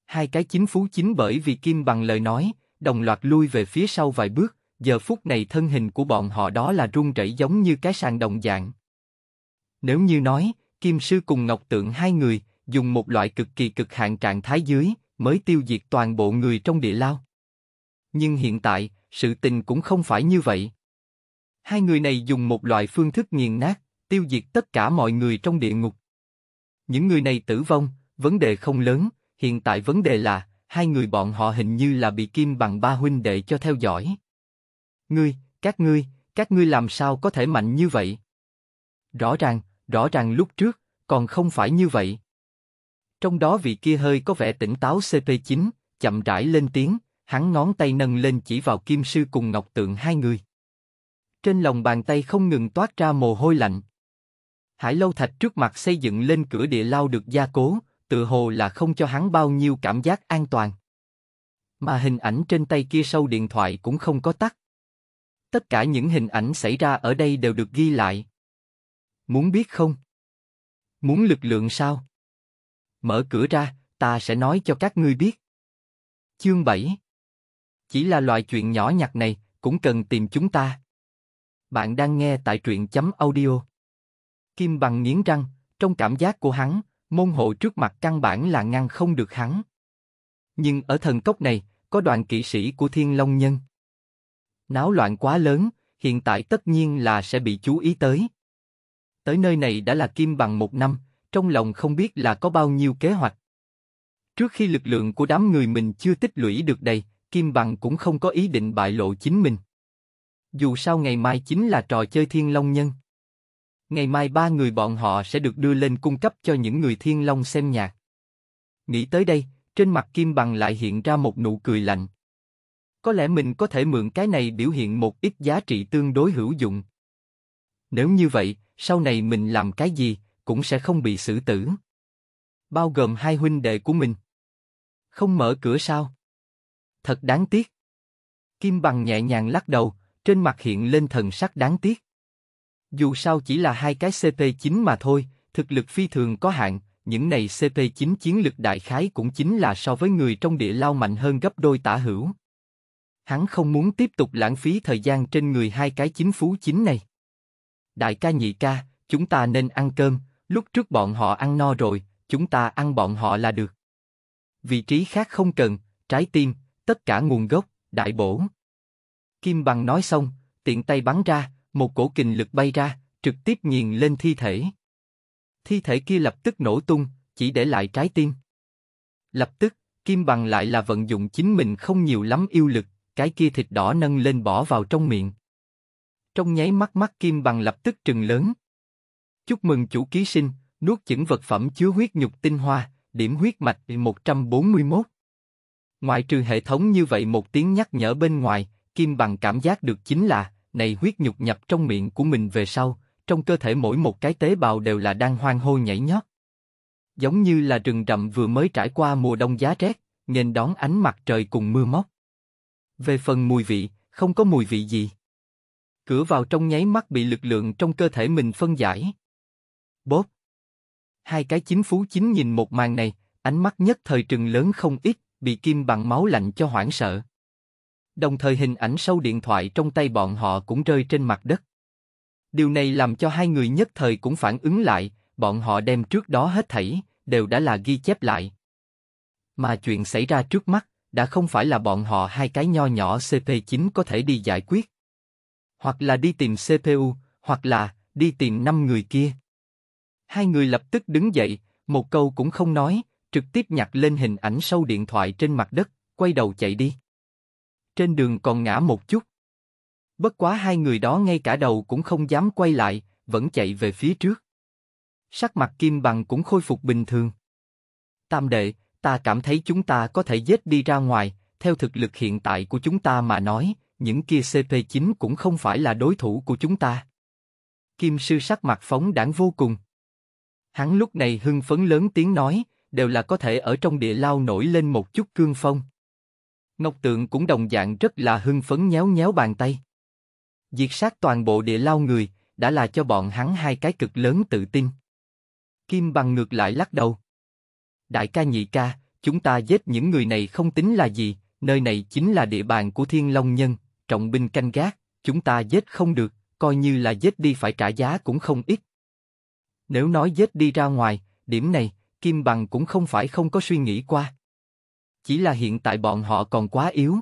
Hai cái chính phú chính bởi vì Kim bằng lời nói, đồng loạt lui về phía sau vài bước, giờ phút này thân hình của bọn họ đó là run rẩy giống như cái sàn đồng dạng. Nếu như nói, Kim Sư cùng Ngọc Tượng hai người, dùng một loại cực kỳ cực hạn trạng thái dưới, mới tiêu diệt toàn bộ người trong địa lao. Nhưng hiện tại, sự tình cũng không phải như vậy. Hai người này dùng một loại phương thức nghiền nát, tiêu diệt tất cả mọi người trong địa ngục. Những người này tử vong, vấn đề không lớn, hiện tại vấn đề là, hai người bọn họ hình như là bị kim bằng ba huynh đệ cho theo dõi. Ngươi, các ngươi, các ngươi làm sao có thể mạnh như vậy? Rõ ràng, rõ ràng lúc trước, còn không phải như vậy. Trong đó vị kia hơi có vẻ tỉnh táo CP9, chậm rãi lên tiếng, hắn ngón tay nâng lên chỉ vào kim sư cùng ngọc tượng hai người. Trên lòng bàn tay không ngừng toát ra mồ hôi lạnh. Hải lâu thạch trước mặt xây dựng lên cửa địa lao được gia cố, tự hồ là không cho hắn bao nhiêu cảm giác an toàn. Mà hình ảnh trên tay kia sâu điện thoại cũng không có tắt. Tất cả những hình ảnh xảy ra ở đây đều được ghi lại. Muốn biết không? Muốn lực lượng sao? Mở cửa ra, ta sẽ nói cho các ngươi biết. Chương 7 Chỉ là loại chuyện nhỏ nhặt này, cũng cần tìm chúng ta. Bạn đang nghe tại truyện chấm audio. Kim Bằng nghiến răng, trong cảm giác của hắn, môn hộ trước mặt căn bản là ngăn không được hắn. Nhưng ở thần cốc này, có đoàn kỵ sĩ của Thiên Long Nhân. Náo loạn quá lớn, hiện tại tất nhiên là sẽ bị chú ý tới. Tới nơi này đã là Kim Bằng một năm, trong lòng không biết là có bao nhiêu kế hoạch. Trước khi lực lượng của đám người mình chưa tích lũy được đầy, Kim Bằng cũng không có ý định bại lộ chính mình. Dù sao ngày mai chính là trò chơi Thiên Long Nhân. Ngày mai ba người bọn họ sẽ được đưa lên cung cấp cho những người thiên long xem nhạc. Nghĩ tới đây, trên mặt Kim Bằng lại hiện ra một nụ cười lạnh. Có lẽ mình có thể mượn cái này biểu hiện một ít giá trị tương đối hữu dụng. Nếu như vậy, sau này mình làm cái gì cũng sẽ không bị xử tử. Bao gồm hai huynh đệ của mình. Không mở cửa sao? Thật đáng tiếc. Kim Bằng nhẹ nhàng lắc đầu, trên mặt hiện lên thần sắc đáng tiếc. Dù sao chỉ là hai cái CP9 mà thôi, thực lực phi thường có hạn, những này CP9 chiến lực đại khái cũng chính là so với người trong địa lao mạnh hơn gấp đôi tả hữu. Hắn không muốn tiếp tục lãng phí thời gian trên người hai cái chính phú chính này. Đại ca nhị ca, chúng ta nên ăn cơm, lúc trước bọn họ ăn no rồi, chúng ta ăn bọn họ là được. Vị trí khác không cần, trái tim, tất cả nguồn gốc, đại bổ. Kim Bằng nói xong, tiện tay bắn ra, một cổ kình lực bay ra, trực tiếp nghiền lên thi thể. Thi thể kia lập tức nổ tung, chỉ để lại trái tim. Lập tức, Kim Bằng lại là vận dụng chính mình không nhiều lắm yêu lực, cái kia thịt đỏ nâng lên bỏ vào trong miệng. Trong nháy mắt mắt Kim Bằng lập tức trừng lớn. Chúc mừng chủ ký sinh, nuốt chửng vật phẩm chứa huyết nhục tinh hoa, điểm huyết mạch 141. Ngoại trừ hệ thống như vậy một tiếng nhắc nhở bên ngoài, Kim Bằng cảm giác được chính là này huyết nhục nhập trong miệng của mình về sau, trong cơ thể mỗi một cái tế bào đều là đang hoang hô nhảy nhót. Giống như là rừng rậm vừa mới trải qua mùa đông giá rét, nghênh đón ánh mặt trời cùng mưa móc. Về phần mùi vị, không có mùi vị gì. Cửa vào trong nháy mắt bị lực lượng trong cơ thể mình phân giải. Bóp. Hai cái chính phú chính nhìn một màn này, ánh mắt nhất thời trừng lớn không ít, bị kim bằng máu lạnh cho hoảng sợ đồng thời hình ảnh sâu điện thoại trong tay bọn họ cũng rơi trên mặt đất. Điều này làm cho hai người nhất thời cũng phản ứng lại, bọn họ đem trước đó hết thảy, đều đã là ghi chép lại. Mà chuyện xảy ra trước mắt, đã không phải là bọn họ hai cái nho nhỏ CP9 có thể đi giải quyết. Hoặc là đi tìm CPU, hoặc là đi tìm năm người kia. Hai người lập tức đứng dậy, một câu cũng không nói, trực tiếp nhặt lên hình ảnh sâu điện thoại trên mặt đất, quay đầu chạy đi trên đường còn ngã một chút. Bất quá hai người đó ngay cả đầu cũng không dám quay lại, vẫn chạy về phía trước. Sắc mặt kim bằng cũng khôi phục bình thường. Tam đệ, ta cảm thấy chúng ta có thể giết đi ra ngoài, theo thực lực hiện tại của chúng ta mà nói, những kia CP9 cũng không phải là đối thủ của chúng ta. Kim sư sắc mặt phóng đảng vô cùng. Hắn lúc này hưng phấn lớn tiếng nói, đều là có thể ở trong địa lao nổi lên một chút cương phong. Ngọc Tượng cũng đồng dạng rất là hưng phấn nhéo nhéo bàn tay. Diệt sát toàn bộ địa lao người, đã là cho bọn hắn hai cái cực lớn tự tin. Kim bằng ngược lại lắc đầu. Đại ca nhị ca, chúng ta giết những người này không tính là gì, nơi này chính là địa bàn của thiên long nhân, trọng binh canh gác, chúng ta giết không được, coi như là giết đi phải trả giá cũng không ít. Nếu nói giết đi ra ngoài, điểm này, Kim Bằng cũng không phải không có suy nghĩ qua chỉ là hiện tại bọn họ còn quá yếu.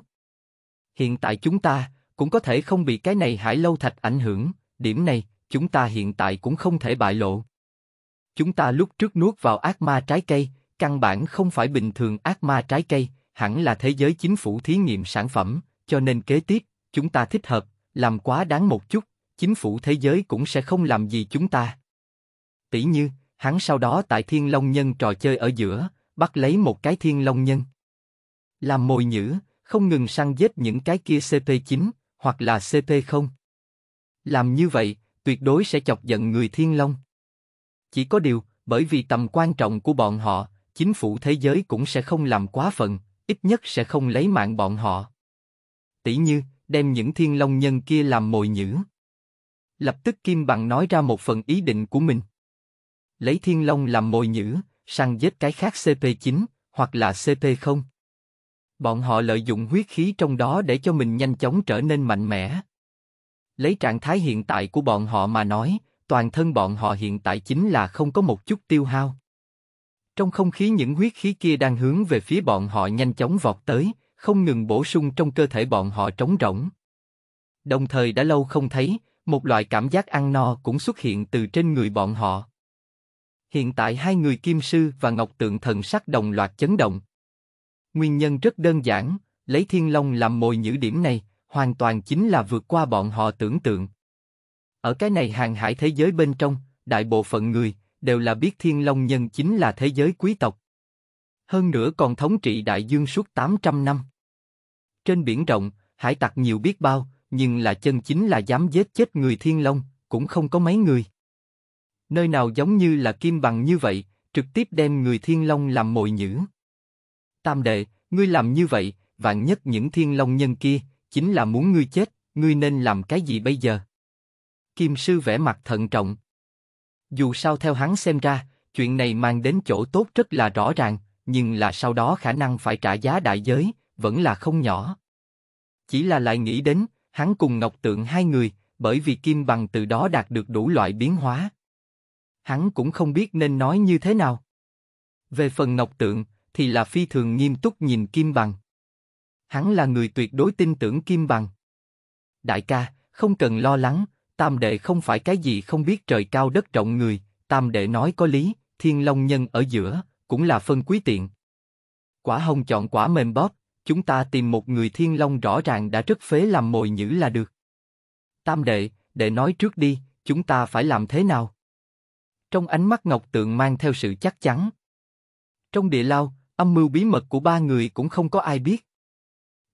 Hiện tại chúng ta cũng có thể không bị cái này hải lâu thạch ảnh hưởng, điểm này chúng ta hiện tại cũng không thể bại lộ. Chúng ta lúc trước nuốt vào ác ma trái cây, căn bản không phải bình thường ác ma trái cây, hẳn là thế giới chính phủ thí nghiệm sản phẩm, cho nên kế tiếp, chúng ta thích hợp, làm quá đáng một chút, chính phủ thế giới cũng sẽ không làm gì chúng ta. Tỷ như, hắn sau đó tại thiên long nhân trò chơi ở giữa, bắt lấy một cái thiên long nhân làm mồi nhữ, không ngừng săn giết những cái kia CP9 hoặc là CP0. Làm như vậy, tuyệt đối sẽ chọc giận người Thiên Long. Chỉ có điều, bởi vì tầm quan trọng của bọn họ, chính phủ thế giới cũng sẽ không làm quá phận, ít nhất sẽ không lấy mạng bọn họ. Tỷ như, đem những Thiên Long nhân kia làm mồi nhữ. Lập tức Kim Bằng nói ra một phần ý định của mình. Lấy Thiên Long làm mồi nhữ, săn giết cái khác CP9 hoặc là CP0. Bọn họ lợi dụng huyết khí trong đó để cho mình nhanh chóng trở nên mạnh mẽ. Lấy trạng thái hiện tại của bọn họ mà nói, toàn thân bọn họ hiện tại chính là không có một chút tiêu hao. Trong không khí những huyết khí kia đang hướng về phía bọn họ nhanh chóng vọt tới, không ngừng bổ sung trong cơ thể bọn họ trống rỗng. Đồng thời đã lâu không thấy, một loại cảm giác ăn no cũng xuất hiện từ trên người bọn họ. Hiện tại hai người kim sư và ngọc tượng thần sắc đồng loạt chấn động. Nguyên nhân rất đơn giản, lấy Thiên Long làm mồi nhữ điểm này, hoàn toàn chính là vượt qua bọn họ tưởng tượng. Ở cái này hàng hải thế giới bên trong, đại bộ phận người đều là biết Thiên Long nhân chính là thế giới quý tộc. Hơn nữa còn thống trị đại dương suốt 800 năm. Trên biển rộng, hải tặc nhiều biết bao, nhưng là chân chính là dám giết chết người Thiên Long, cũng không có mấy người. Nơi nào giống như là kim bằng như vậy, trực tiếp đem người Thiên Long làm mồi nhữ. Tam đệ, ngươi làm như vậy, vạn nhất những thiên long nhân kia, chính là muốn ngươi chết, ngươi nên làm cái gì bây giờ? Kim sư vẻ mặt thận trọng. Dù sao theo hắn xem ra, chuyện này mang đến chỗ tốt rất là rõ ràng, nhưng là sau đó khả năng phải trả giá đại giới, vẫn là không nhỏ. Chỉ là lại nghĩ đến, hắn cùng Ngọc Tượng hai người, bởi vì Kim Bằng từ đó đạt được đủ loại biến hóa. Hắn cũng không biết nên nói như thế nào. Về phần Ngọc Tượng, thì là phi thường nghiêm túc nhìn Kim Bằng. Hắn là người tuyệt đối tin tưởng Kim Bằng. Đại ca, không cần lo lắng, Tam đệ không phải cái gì không biết trời cao đất rộng người, Tam đệ nói có lý, Thiên Long Nhân ở giữa, cũng là phân quý tiện. Quả hồng chọn quả mềm bóp, chúng ta tìm một người Thiên Long rõ ràng đã rất phế làm mồi nhữ là được. Tam đệ, đệ nói trước đi, chúng ta phải làm thế nào? Trong ánh mắt Ngọc Tượng mang theo sự chắc chắn. Trong địa lao, Âm mưu bí mật của ba người cũng không có ai biết.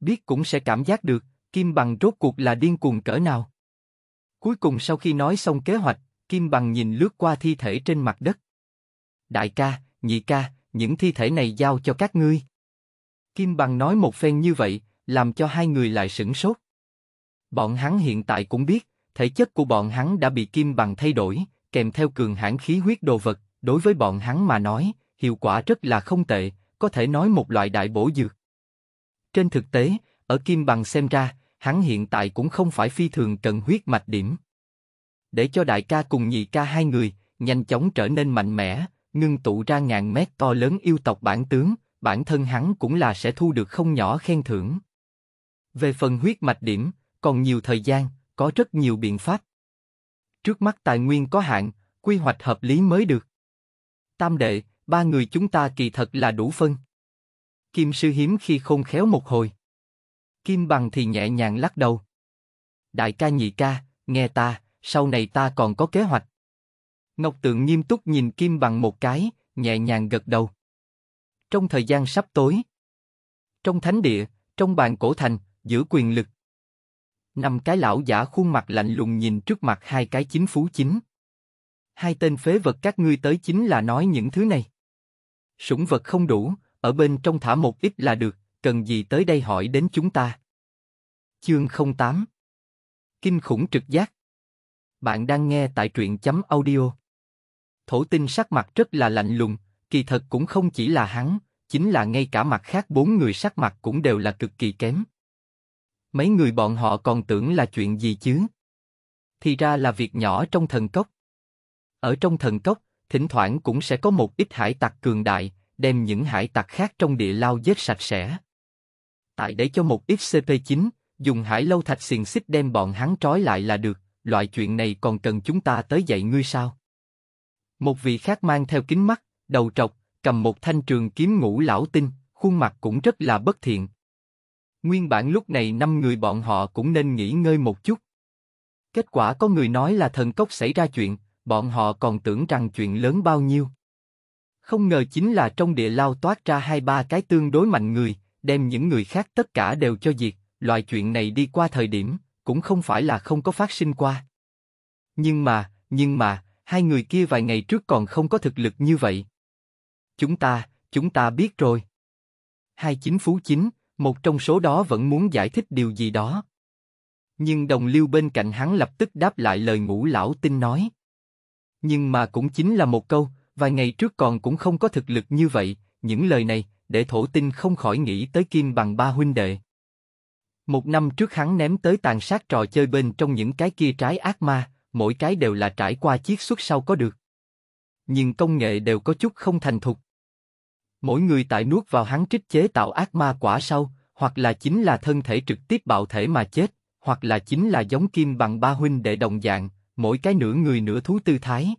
Biết cũng sẽ cảm giác được, Kim Bằng rốt cuộc là điên cuồng cỡ nào. Cuối cùng sau khi nói xong kế hoạch, Kim Bằng nhìn lướt qua thi thể trên mặt đất. Đại ca, nhị ca, những thi thể này giao cho các ngươi. Kim Bằng nói một phen như vậy, làm cho hai người lại sửng sốt. Bọn hắn hiện tại cũng biết, thể chất của bọn hắn đã bị Kim Bằng thay đổi, kèm theo cường hãn khí huyết đồ vật, đối với bọn hắn mà nói, hiệu quả rất là không tệ, có thể nói một loại đại bổ dược. Trên thực tế, ở Kim Bằng xem ra, hắn hiện tại cũng không phải phi thường cần huyết mạch điểm. Để cho đại ca cùng nhị ca hai người, nhanh chóng trở nên mạnh mẽ, ngưng tụ ra ngàn mét to lớn yêu tộc bản tướng, bản thân hắn cũng là sẽ thu được không nhỏ khen thưởng. Về phần huyết mạch điểm, còn nhiều thời gian, có rất nhiều biện pháp. Trước mắt tài nguyên có hạn, quy hoạch hợp lý mới được. Tam đệ, ba người chúng ta kỳ thật là đủ phân. Kim sư hiếm khi khôn khéo một hồi. Kim bằng thì nhẹ nhàng lắc đầu. Đại ca nhị ca, nghe ta, sau này ta còn có kế hoạch. Ngọc Tượng nghiêm túc nhìn Kim bằng một cái, nhẹ nhàng gật đầu. Trong thời gian sắp tối, trong thánh địa, trong bàn cổ thành, giữ quyền lực. Năm cái lão giả khuôn mặt lạnh lùng nhìn trước mặt hai cái chính phú chính. Hai tên phế vật các ngươi tới chính là nói những thứ này súng vật không đủ, ở bên trong thả một ít là được, cần gì tới đây hỏi đến chúng ta. Chương 08 Kinh khủng trực giác Bạn đang nghe tại truyện chấm audio. Thổ tinh sắc mặt rất là lạnh lùng, kỳ thật cũng không chỉ là hắn, chính là ngay cả mặt khác bốn người sắc mặt cũng đều là cực kỳ kém. Mấy người bọn họ còn tưởng là chuyện gì chứ? Thì ra là việc nhỏ trong thần cốc. Ở trong thần cốc, thỉnh thoảng cũng sẽ có một ít hải tặc cường đại, đem những hải tặc khác trong địa lao giết sạch sẽ. Tại để cho một ít CP9, dùng hải lâu thạch xiềng xích đem bọn hắn trói lại là được, loại chuyện này còn cần chúng ta tới dạy ngươi sao? Một vị khác mang theo kính mắt, đầu trọc, cầm một thanh trường kiếm ngũ lão tinh, khuôn mặt cũng rất là bất thiện. Nguyên bản lúc này năm người bọn họ cũng nên nghỉ ngơi một chút. Kết quả có người nói là thần cốc xảy ra chuyện, bọn họ còn tưởng rằng chuyện lớn bao nhiêu. Không ngờ chính là trong địa lao toát ra hai ba cái tương đối mạnh người, đem những người khác tất cả đều cho diệt, loại chuyện này đi qua thời điểm, cũng không phải là không có phát sinh qua. Nhưng mà, nhưng mà, hai người kia vài ngày trước còn không có thực lực như vậy. Chúng ta, chúng ta biết rồi. Hai chính phú chính, một trong số đó vẫn muốn giải thích điều gì đó. Nhưng đồng liêu bên cạnh hắn lập tức đáp lại lời ngũ lão tinh nói. Nhưng mà cũng chính là một câu, vài ngày trước còn cũng không có thực lực như vậy, những lời này, để thổ tinh không khỏi nghĩ tới kim bằng ba huynh đệ. Một năm trước hắn ném tới tàn sát trò chơi bên trong những cái kia trái ác ma, mỗi cái đều là trải qua chiết xuất sau có được. Nhưng công nghệ đều có chút không thành thục. Mỗi người tại nuốt vào hắn trích chế tạo ác ma quả sau, hoặc là chính là thân thể trực tiếp bạo thể mà chết, hoặc là chính là giống kim bằng ba huynh đệ đồng dạng, mỗi cái nửa người nửa thú tư thái.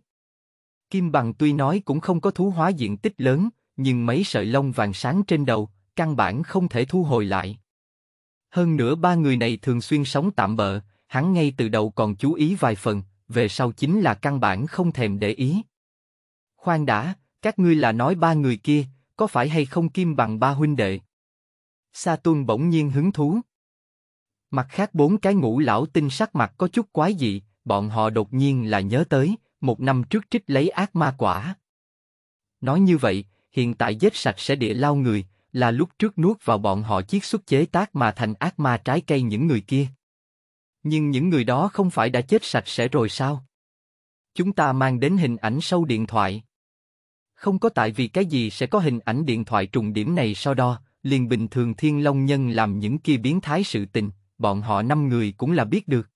Kim bằng tuy nói cũng không có thú hóa diện tích lớn, nhưng mấy sợi lông vàng sáng trên đầu, căn bản không thể thu hồi lại. Hơn nữa ba người này thường xuyên sống tạm bợ, hắn ngay từ đầu còn chú ý vài phần, về sau chính là căn bản không thèm để ý. Khoan đã, các ngươi là nói ba người kia, có phải hay không kim bằng ba huynh đệ? Sa tuôn bỗng nhiên hứng thú. Mặt khác bốn cái ngũ lão tinh sắc mặt có chút quái dị, bọn họ đột nhiên là nhớ tới, một năm trước trích lấy ác ma quả. Nói như vậy, hiện tại giết sạch sẽ địa lao người, là lúc trước nuốt vào bọn họ chiếc xuất chế tác mà thành ác ma trái cây những người kia. Nhưng những người đó không phải đã chết sạch sẽ rồi sao? Chúng ta mang đến hình ảnh sâu điện thoại. Không có tại vì cái gì sẽ có hình ảnh điện thoại trùng điểm này sau đó liền bình thường thiên long nhân làm những kia biến thái sự tình, bọn họ năm người cũng là biết được.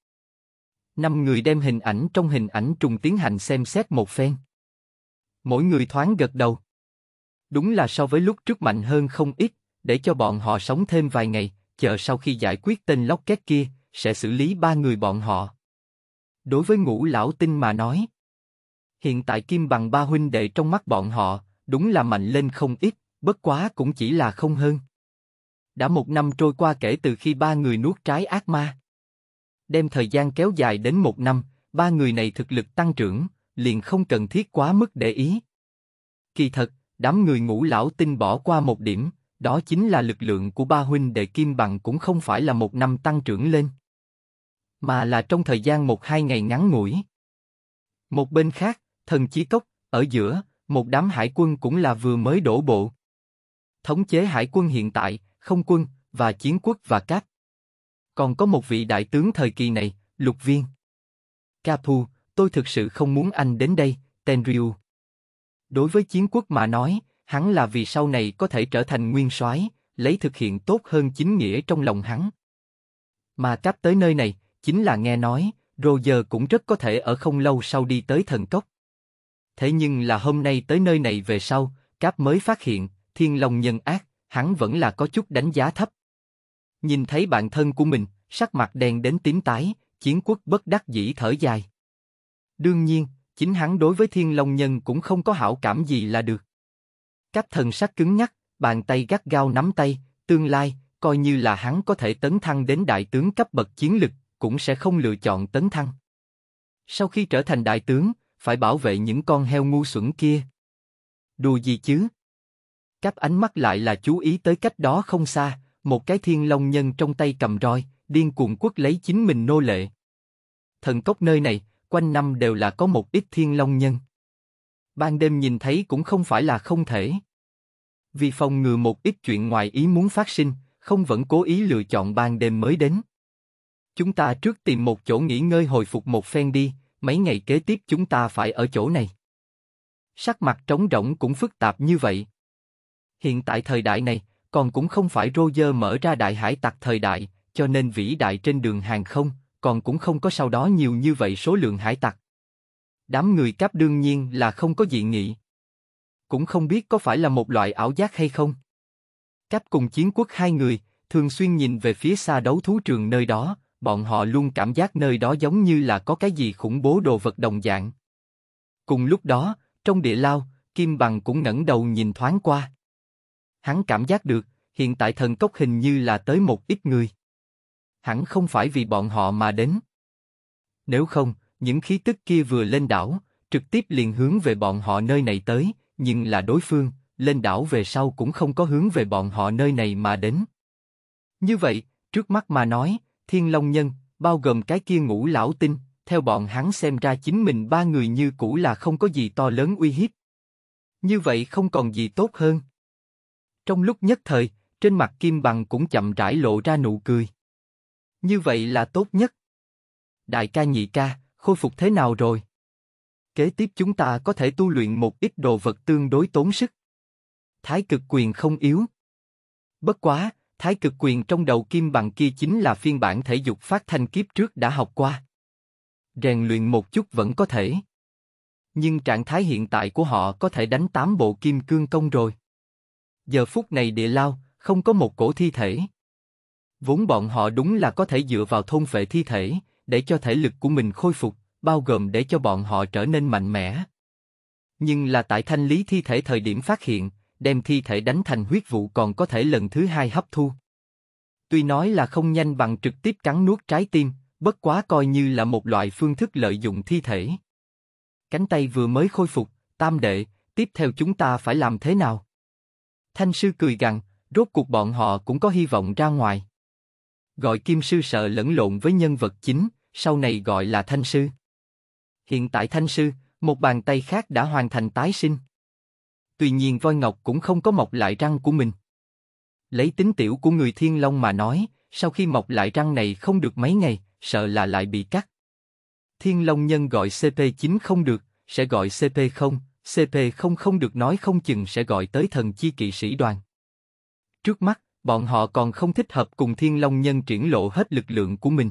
Năm người đem hình ảnh trong hình ảnh trùng tiến hành xem xét một phen. Mỗi người thoáng gật đầu. Đúng là so với lúc trước mạnh hơn không ít, để cho bọn họ sống thêm vài ngày, chờ sau khi giải quyết tên lóc két kia, sẽ xử lý ba người bọn họ. Đối với ngũ lão tinh mà nói, hiện tại kim bằng ba huynh đệ trong mắt bọn họ, đúng là mạnh lên không ít, bất quá cũng chỉ là không hơn. Đã một năm trôi qua kể từ khi ba người nuốt trái ác ma đem thời gian kéo dài đến một năm, ba người này thực lực tăng trưởng, liền không cần thiết quá mức để ý. Kỳ thật, đám người ngũ lão tinh bỏ qua một điểm, đó chính là lực lượng của ba huynh đệ kim bằng cũng không phải là một năm tăng trưởng lên, mà là trong thời gian một hai ngày ngắn ngủi. Một bên khác, thần chí cốc, ở giữa, một đám hải quân cũng là vừa mới đổ bộ. Thống chế hải quân hiện tại, không quân, và chiến quốc và các còn có một vị đại tướng thời kỳ này, lục viên. Capu, tôi thực sự không muốn anh đến đây, Tenryu. Đối với chiến quốc mà nói, hắn là vì sau này có thể trở thành nguyên soái, lấy thực hiện tốt hơn chính nghĩa trong lòng hắn. Mà cách tới nơi này, chính là nghe nói, Roger cũng rất có thể ở không lâu sau đi tới thần cốc. Thế nhưng là hôm nay tới nơi này về sau, cáp mới phát hiện, thiên long nhân ác, hắn vẫn là có chút đánh giá thấp. Nhìn thấy bạn thân của mình, sắc mặt đen đến tím tái, chiến quốc bất đắc dĩ thở dài. Đương nhiên, chính hắn đối với thiên long nhân cũng không có hảo cảm gì là được. Các thần sắc cứng nhắc, bàn tay gắt gao nắm tay, tương lai, coi như là hắn có thể tấn thăng đến đại tướng cấp bậc chiến lực, cũng sẽ không lựa chọn tấn thăng. Sau khi trở thành đại tướng, phải bảo vệ những con heo ngu xuẩn kia. Đùa gì chứ? Các ánh mắt lại là chú ý tới cách đó không xa, một cái thiên long nhân trong tay cầm roi, điên cuồng quất lấy chính mình nô lệ. Thần cốc nơi này, quanh năm đều là có một ít thiên long nhân. Ban đêm nhìn thấy cũng không phải là không thể. Vì phòng ngừa một ít chuyện ngoài ý muốn phát sinh, không vẫn cố ý lựa chọn ban đêm mới đến. Chúng ta trước tìm một chỗ nghỉ ngơi hồi phục một phen đi, mấy ngày kế tiếp chúng ta phải ở chỗ này. Sắc mặt trống rỗng cũng phức tạp như vậy. Hiện tại thời đại này, còn cũng không phải Roger mở ra đại hải tặc thời đại, cho nên vĩ đại trên đường hàng không, còn cũng không có sau đó nhiều như vậy số lượng hải tặc. Đám người cáp đương nhiên là không có dị nghị. Cũng không biết có phải là một loại ảo giác hay không. Cáp cùng chiến quốc hai người, thường xuyên nhìn về phía xa đấu thú trường nơi đó, bọn họ luôn cảm giác nơi đó giống như là có cái gì khủng bố đồ vật đồng dạng. Cùng lúc đó, trong địa lao, Kim Bằng cũng ngẩng đầu nhìn thoáng qua. Hắn cảm giác được, hiện tại thần cốc hình như là tới một ít người. hắn không phải vì bọn họ mà đến. Nếu không, những khí tức kia vừa lên đảo, trực tiếp liền hướng về bọn họ nơi này tới, nhưng là đối phương, lên đảo về sau cũng không có hướng về bọn họ nơi này mà đến. Như vậy, trước mắt mà nói, thiên long nhân, bao gồm cái kia ngũ lão tinh, theo bọn hắn xem ra chính mình ba người như cũ là không có gì to lớn uy hiếp. Như vậy không còn gì tốt hơn. Trong lúc nhất thời, trên mặt Kim Bằng cũng chậm rãi lộ ra nụ cười. Như vậy là tốt nhất. Đại ca nhị ca, khôi phục thế nào rồi? Kế tiếp chúng ta có thể tu luyện một ít đồ vật tương đối tốn sức. Thái cực quyền không yếu. Bất quá, thái cực quyền trong đầu Kim Bằng kia chính là phiên bản thể dục phát thanh kiếp trước đã học qua. Rèn luyện một chút vẫn có thể. Nhưng trạng thái hiện tại của họ có thể đánh tám bộ kim cương công rồi giờ phút này địa lao, không có một cổ thi thể. Vốn bọn họ đúng là có thể dựa vào thôn vệ thi thể, để cho thể lực của mình khôi phục, bao gồm để cho bọn họ trở nên mạnh mẽ. Nhưng là tại thanh lý thi thể thời điểm phát hiện, đem thi thể đánh thành huyết vụ còn có thể lần thứ hai hấp thu. Tuy nói là không nhanh bằng trực tiếp cắn nuốt trái tim, bất quá coi như là một loại phương thức lợi dụng thi thể. Cánh tay vừa mới khôi phục, tam đệ, tiếp theo chúng ta phải làm thế nào? Thanh sư cười gằn, rốt cuộc bọn họ cũng có hy vọng ra ngoài. Gọi Kim sư sợ lẫn lộn với nhân vật chính, sau này gọi là Thanh sư. Hiện tại Thanh sư, một bàn tay khác đã hoàn thành tái sinh. Tuy nhiên voi ngọc cũng không có mọc lại răng của mình. Lấy tính tiểu của người Thiên Long mà nói, sau khi mọc lại răng này không được mấy ngày, sợ là lại bị cắt. Thiên Long nhân gọi CP9 không được, sẽ gọi CP0, CP00 được nói không chừng sẽ gọi tới thần chi kỵ sĩ đoàn. Trước mắt, bọn họ còn không thích hợp cùng Thiên Long Nhân triển lộ hết lực lượng của mình.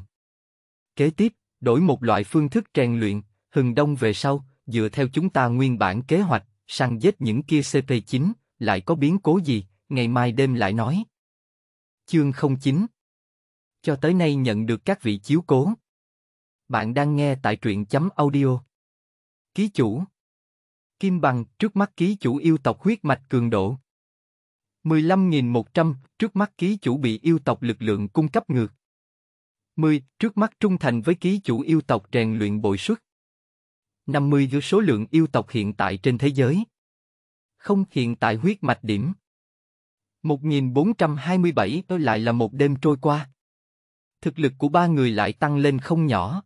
Kế tiếp, đổi một loại phương thức trang luyện, hừng đông về sau, dựa theo chúng ta nguyên bản kế hoạch, săn giết những kia CP9, lại có biến cố gì, ngày mai đêm lại nói. Chương 09 Cho tới nay nhận được các vị chiếu cố. Bạn đang nghe tại truyện chấm audio. Ký chủ kim bằng, trước mắt ký chủ yêu tộc huyết mạch cường độ. 15.100, trước mắt ký chủ bị yêu tộc lực lượng cung cấp ngược. 10. Trước mắt trung thành với ký chủ yêu tộc rèn luyện bội suất. 50 giữa số lượng yêu tộc hiện tại trên thế giới. Không hiện tại huyết mạch điểm. 1427 tôi lại là một đêm trôi qua. Thực lực của ba người lại tăng lên không nhỏ.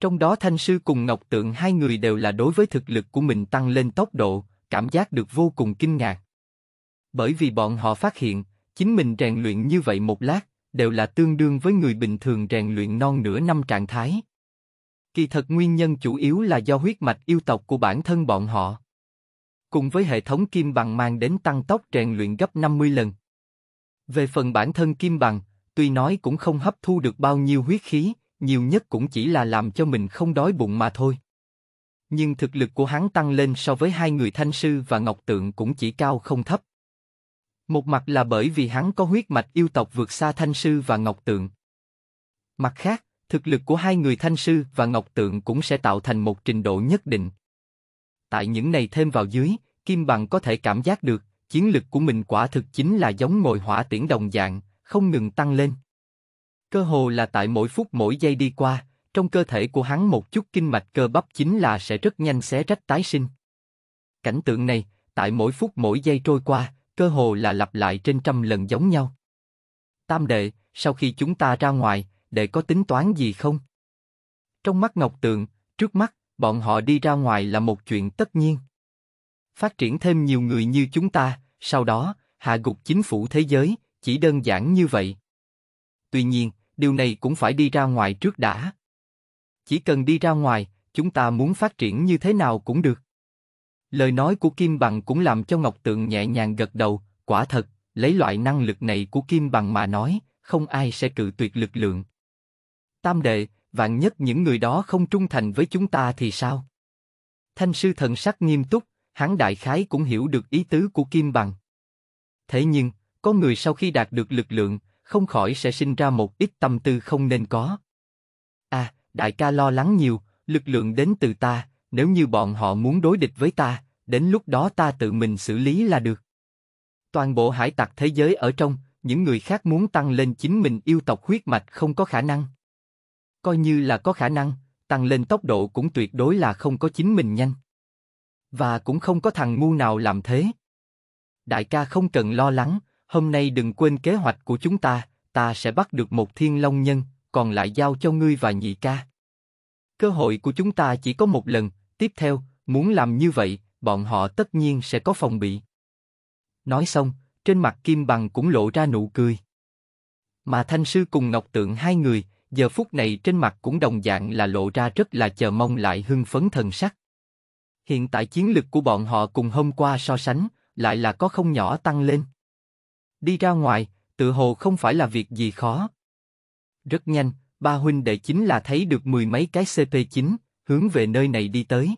Trong đó Thanh Sư cùng Ngọc Tượng hai người đều là đối với thực lực của mình tăng lên tốc độ, cảm giác được vô cùng kinh ngạc. Bởi vì bọn họ phát hiện, chính mình rèn luyện như vậy một lát, đều là tương đương với người bình thường rèn luyện non nửa năm trạng thái. Kỳ thật nguyên nhân chủ yếu là do huyết mạch yêu tộc của bản thân bọn họ. Cùng với hệ thống kim bằng mang đến tăng tốc rèn luyện gấp 50 lần. Về phần bản thân kim bằng, tuy nói cũng không hấp thu được bao nhiêu huyết khí, nhiều nhất cũng chỉ là làm cho mình không đói bụng mà thôi. Nhưng thực lực của hắn tăng lên so với hai người Thanh Sư và Ngọc Tượng cũng chỉ cao không thấp. Một mặt là bởi vì hắn có huyết mạch yêu tộc vượt xa Thanh Sư và Ngọc Tượng. Mặt khác, thực lực của hai người Thanh Sư và Ngọc Tượng cũng sẽ tạo thành một trình độ nhất định. Tại những này thêm vào dưới, Kim Bằng có thể cảm giác được, chiến lực của mình quả thực chính là giống ngồi hỏa tiễn đồng dạng, không ngừng tăng lên. Cơ hồ là tại mỗi phút mỗi giây đi qua, trong cơ thể của hắn một chút kinh mạch cơ bắp chính là sẽ rất nhanh xé rách tái sinh. Cảnh tượng này, tại mỗi phút mỗi giây trôi qua, cơ hồ là lặp lại trên trăm lần giống nhau. Tam đệ, sau khi chúng ta ra ngoài, đệ có tính toán gì không? Trong mắt Ngọc tường trước mắt, bọn họ đi ra ngoài là một chuyện tất nhiên. Phát triển thêm nhiều người như chúng ta, sau đó, hạ gục chính phủ thế giới, chỉ đơn giản như vậy. Tuy nhiên, điều này cũng phải đi ra ngoài trước đã. Chỉ cần đi ra ngoài, chúng ta muốn phát triển như thế nào cũng được. Lời nói của Kim Bằng cũng làm cho Ngọc Tượng nhẹ nhàng gật đầu, quả thật, lấy loại năng lực này của Kim Bằng mà nói, không ai sẽ cự tuyệt lực lượng. Tam đệ, vạn nhất những người đó không trung thành với chúng ta thì sao? Thanh sư thần sắc nghiêm túc, hắn đại khái cũng hiểu được ý tứ của Kim Bằng. Thế nhưng, có người sau khi đạt được lực lượng, không khỏi sẽ sinh ra một ít tâm tư không nên có. À, đại ca lo lắng nhiều, lực lượng đến từ ta, nếu như bọn họ muốn đối địch với ta, đến lúc đó ta tự mình xử lý là được. Toàn bộ hải tặc thế giới ở trong, những người khác muốn tăng lên chính mình yêu tộc huyết mạch không có khả năng. Coi như là có khả năng, tăng lên tốc độ cũng tuyệt đối là không có chính mình nhanh. Và cũng không có thằng ngu nào làm thế. Đại ca không cần lo lắng, Hôm nay đừng quên kế hoạch của chúng ta, ta sẽ bắt được một thiên long nhân, còn lại giao cho ngươi và nhị ca. Cơ hội của chúng ta chỉ có một lần, tiếp theo, muốn làm như vậy, bọn họ tất nhiên sẽ có phòng bị. Nói xong, trên mặt Kim Bằng cũng lộ ra nụ cười. Mà Thanh Sư cùng Ngọc Tượng hai người, giờ phút này trên mặt cũng đồng dạng là lộ ra rất là chờ mong lại hưng phấn thần sắc. Hiện tại chiến lực của bọn họ cùng hôm qua so sánh, lại là có không nhỏ tăng lên đi ra ngoài, tự hồ không phải là việc gì khó. Rất nhanh, ba huynh đệ chính là thấy được mười mấy cái CP9, hướng về nơi này đi tới.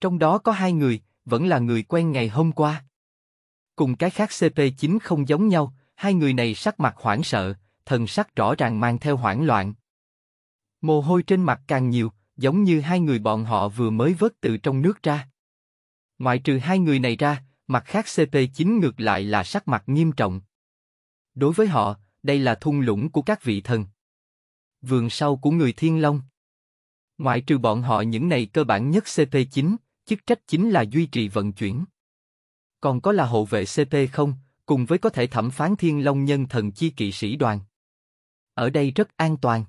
Trong đó có hai người, vẫn là người quen ngày hôm qua. Cùng cái khác CP9 không giống nhau, hai người này sắc mặt hoảng sợ, thần sắc rõ ràng mang theo hoảng loạn. Mồ hôi trên mặt càng nhiều, giống như hai người bọn họ vừa mới vớt từ trong nước ra. Ngoại trừ hai người này ra, mặt khác CP9 ngược lại là sắc mặt nghiêm trọng. Đối với họ, đây là thung lũng của các vị thần. Vườn sau của người Thiên Long. Ngoại trừ bọn họ những này cơ bản nhất CP9, chức trách chính là duy trì vận chuyển. Còn có là hộ vệ CP0, cùng với có thể thẩm phán Thiên Long nhân thần chi kỵ sĩ đoàn. Ở đây rất an toàn.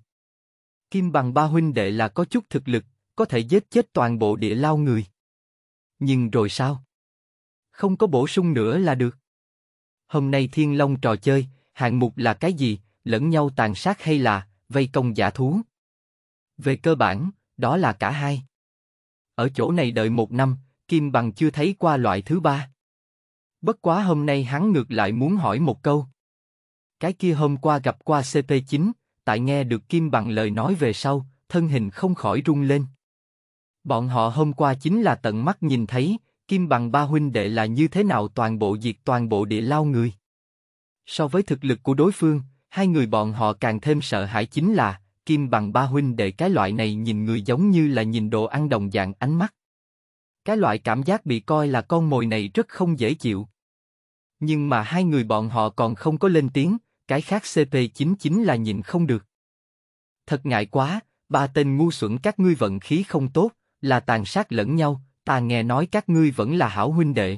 Kim bằng ba huynh đệ là có chút thực lực, có thể giết chết toàn bộ địa lao người. Nhưng rồi sao? không có bổ sung nữa là được. Hôm nay Thiên Long trò chơi, hạng mục là cái gì, lẫn nhau tàn sát hay là vây công giả thú? Về cơ bản, đó là cả hai. Ở chỗ này đợi một năm, Kim Bằng chưa thấy qua loại thứ ba. Bất quá hôm nay hắn ngược lại muốn hỏi một câu. Cái kia hôm qua gặp qua CP9, tại nghe được Kim Bằng lời nói về sau, thân hình không khỏi rung lên. Bọn họ hôm qua chính là tận mắt nhìn thấy, Kim bằng ba huynh đệ là như thế nào toàn bộ diệt toàn bộ địa lao người. So với thực lực của đối phương, hai người bọn họ càng thêm sợ hãi chính là, kim bằng ba huynh đệ cái loại này nhìn người giống như là nhìn đồ ăn đồng dạng ánh mắt. Cái loại cảm giác bị coi là con mồi này rất không dễ chịu. Nhưng mà hai người bọn họ còn không có lên tiếng, cái khác CP99 là nhìn không được. Thật ngại quá, ba tên ngu xuẩn các ngươi vận khí không tốt, là tàn sát lẫn nhau, ta nghe nói các ngươi vẫn là hảo huynh đệ.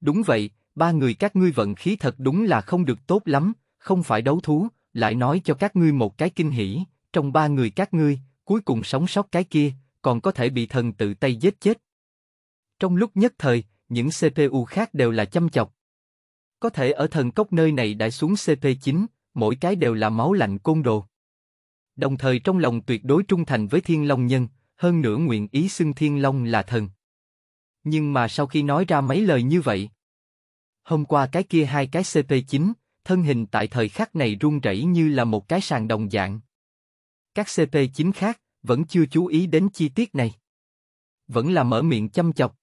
Đúng vậy, ba người các ngươi vận khí thật đúng là không được tốt lắm, không phải đấu thú, lại nói cho các ngươi một cái kinh hỉ, trong ba người các ngươi, cuối cùng sống sót cái kia, còn có thể bị thần tự tay giết chết. Trong lúc nhất thời, những CPU khác đều là chăm chọc. Có thể ở thần cốc nơi này đã xuống CP9, mỗi cái đều là máu lạnh côn đồ. Đồng thời trong lòng tuyệt đối trung thành với thiên long nhân, hơn nữa nguyện ý xưng Thiên Long là thần. Nhưng mà sau khi nói ra mấy lời như vậy, hôm qua cái kia hai cái CP9, thân hình tại thời khắc này run rẩy như là một cái sàn đồng dạng. Các CP9 khác vẫn chưa chú ý đến chi tiết này. Vẫn là mở miệng chăm chọc.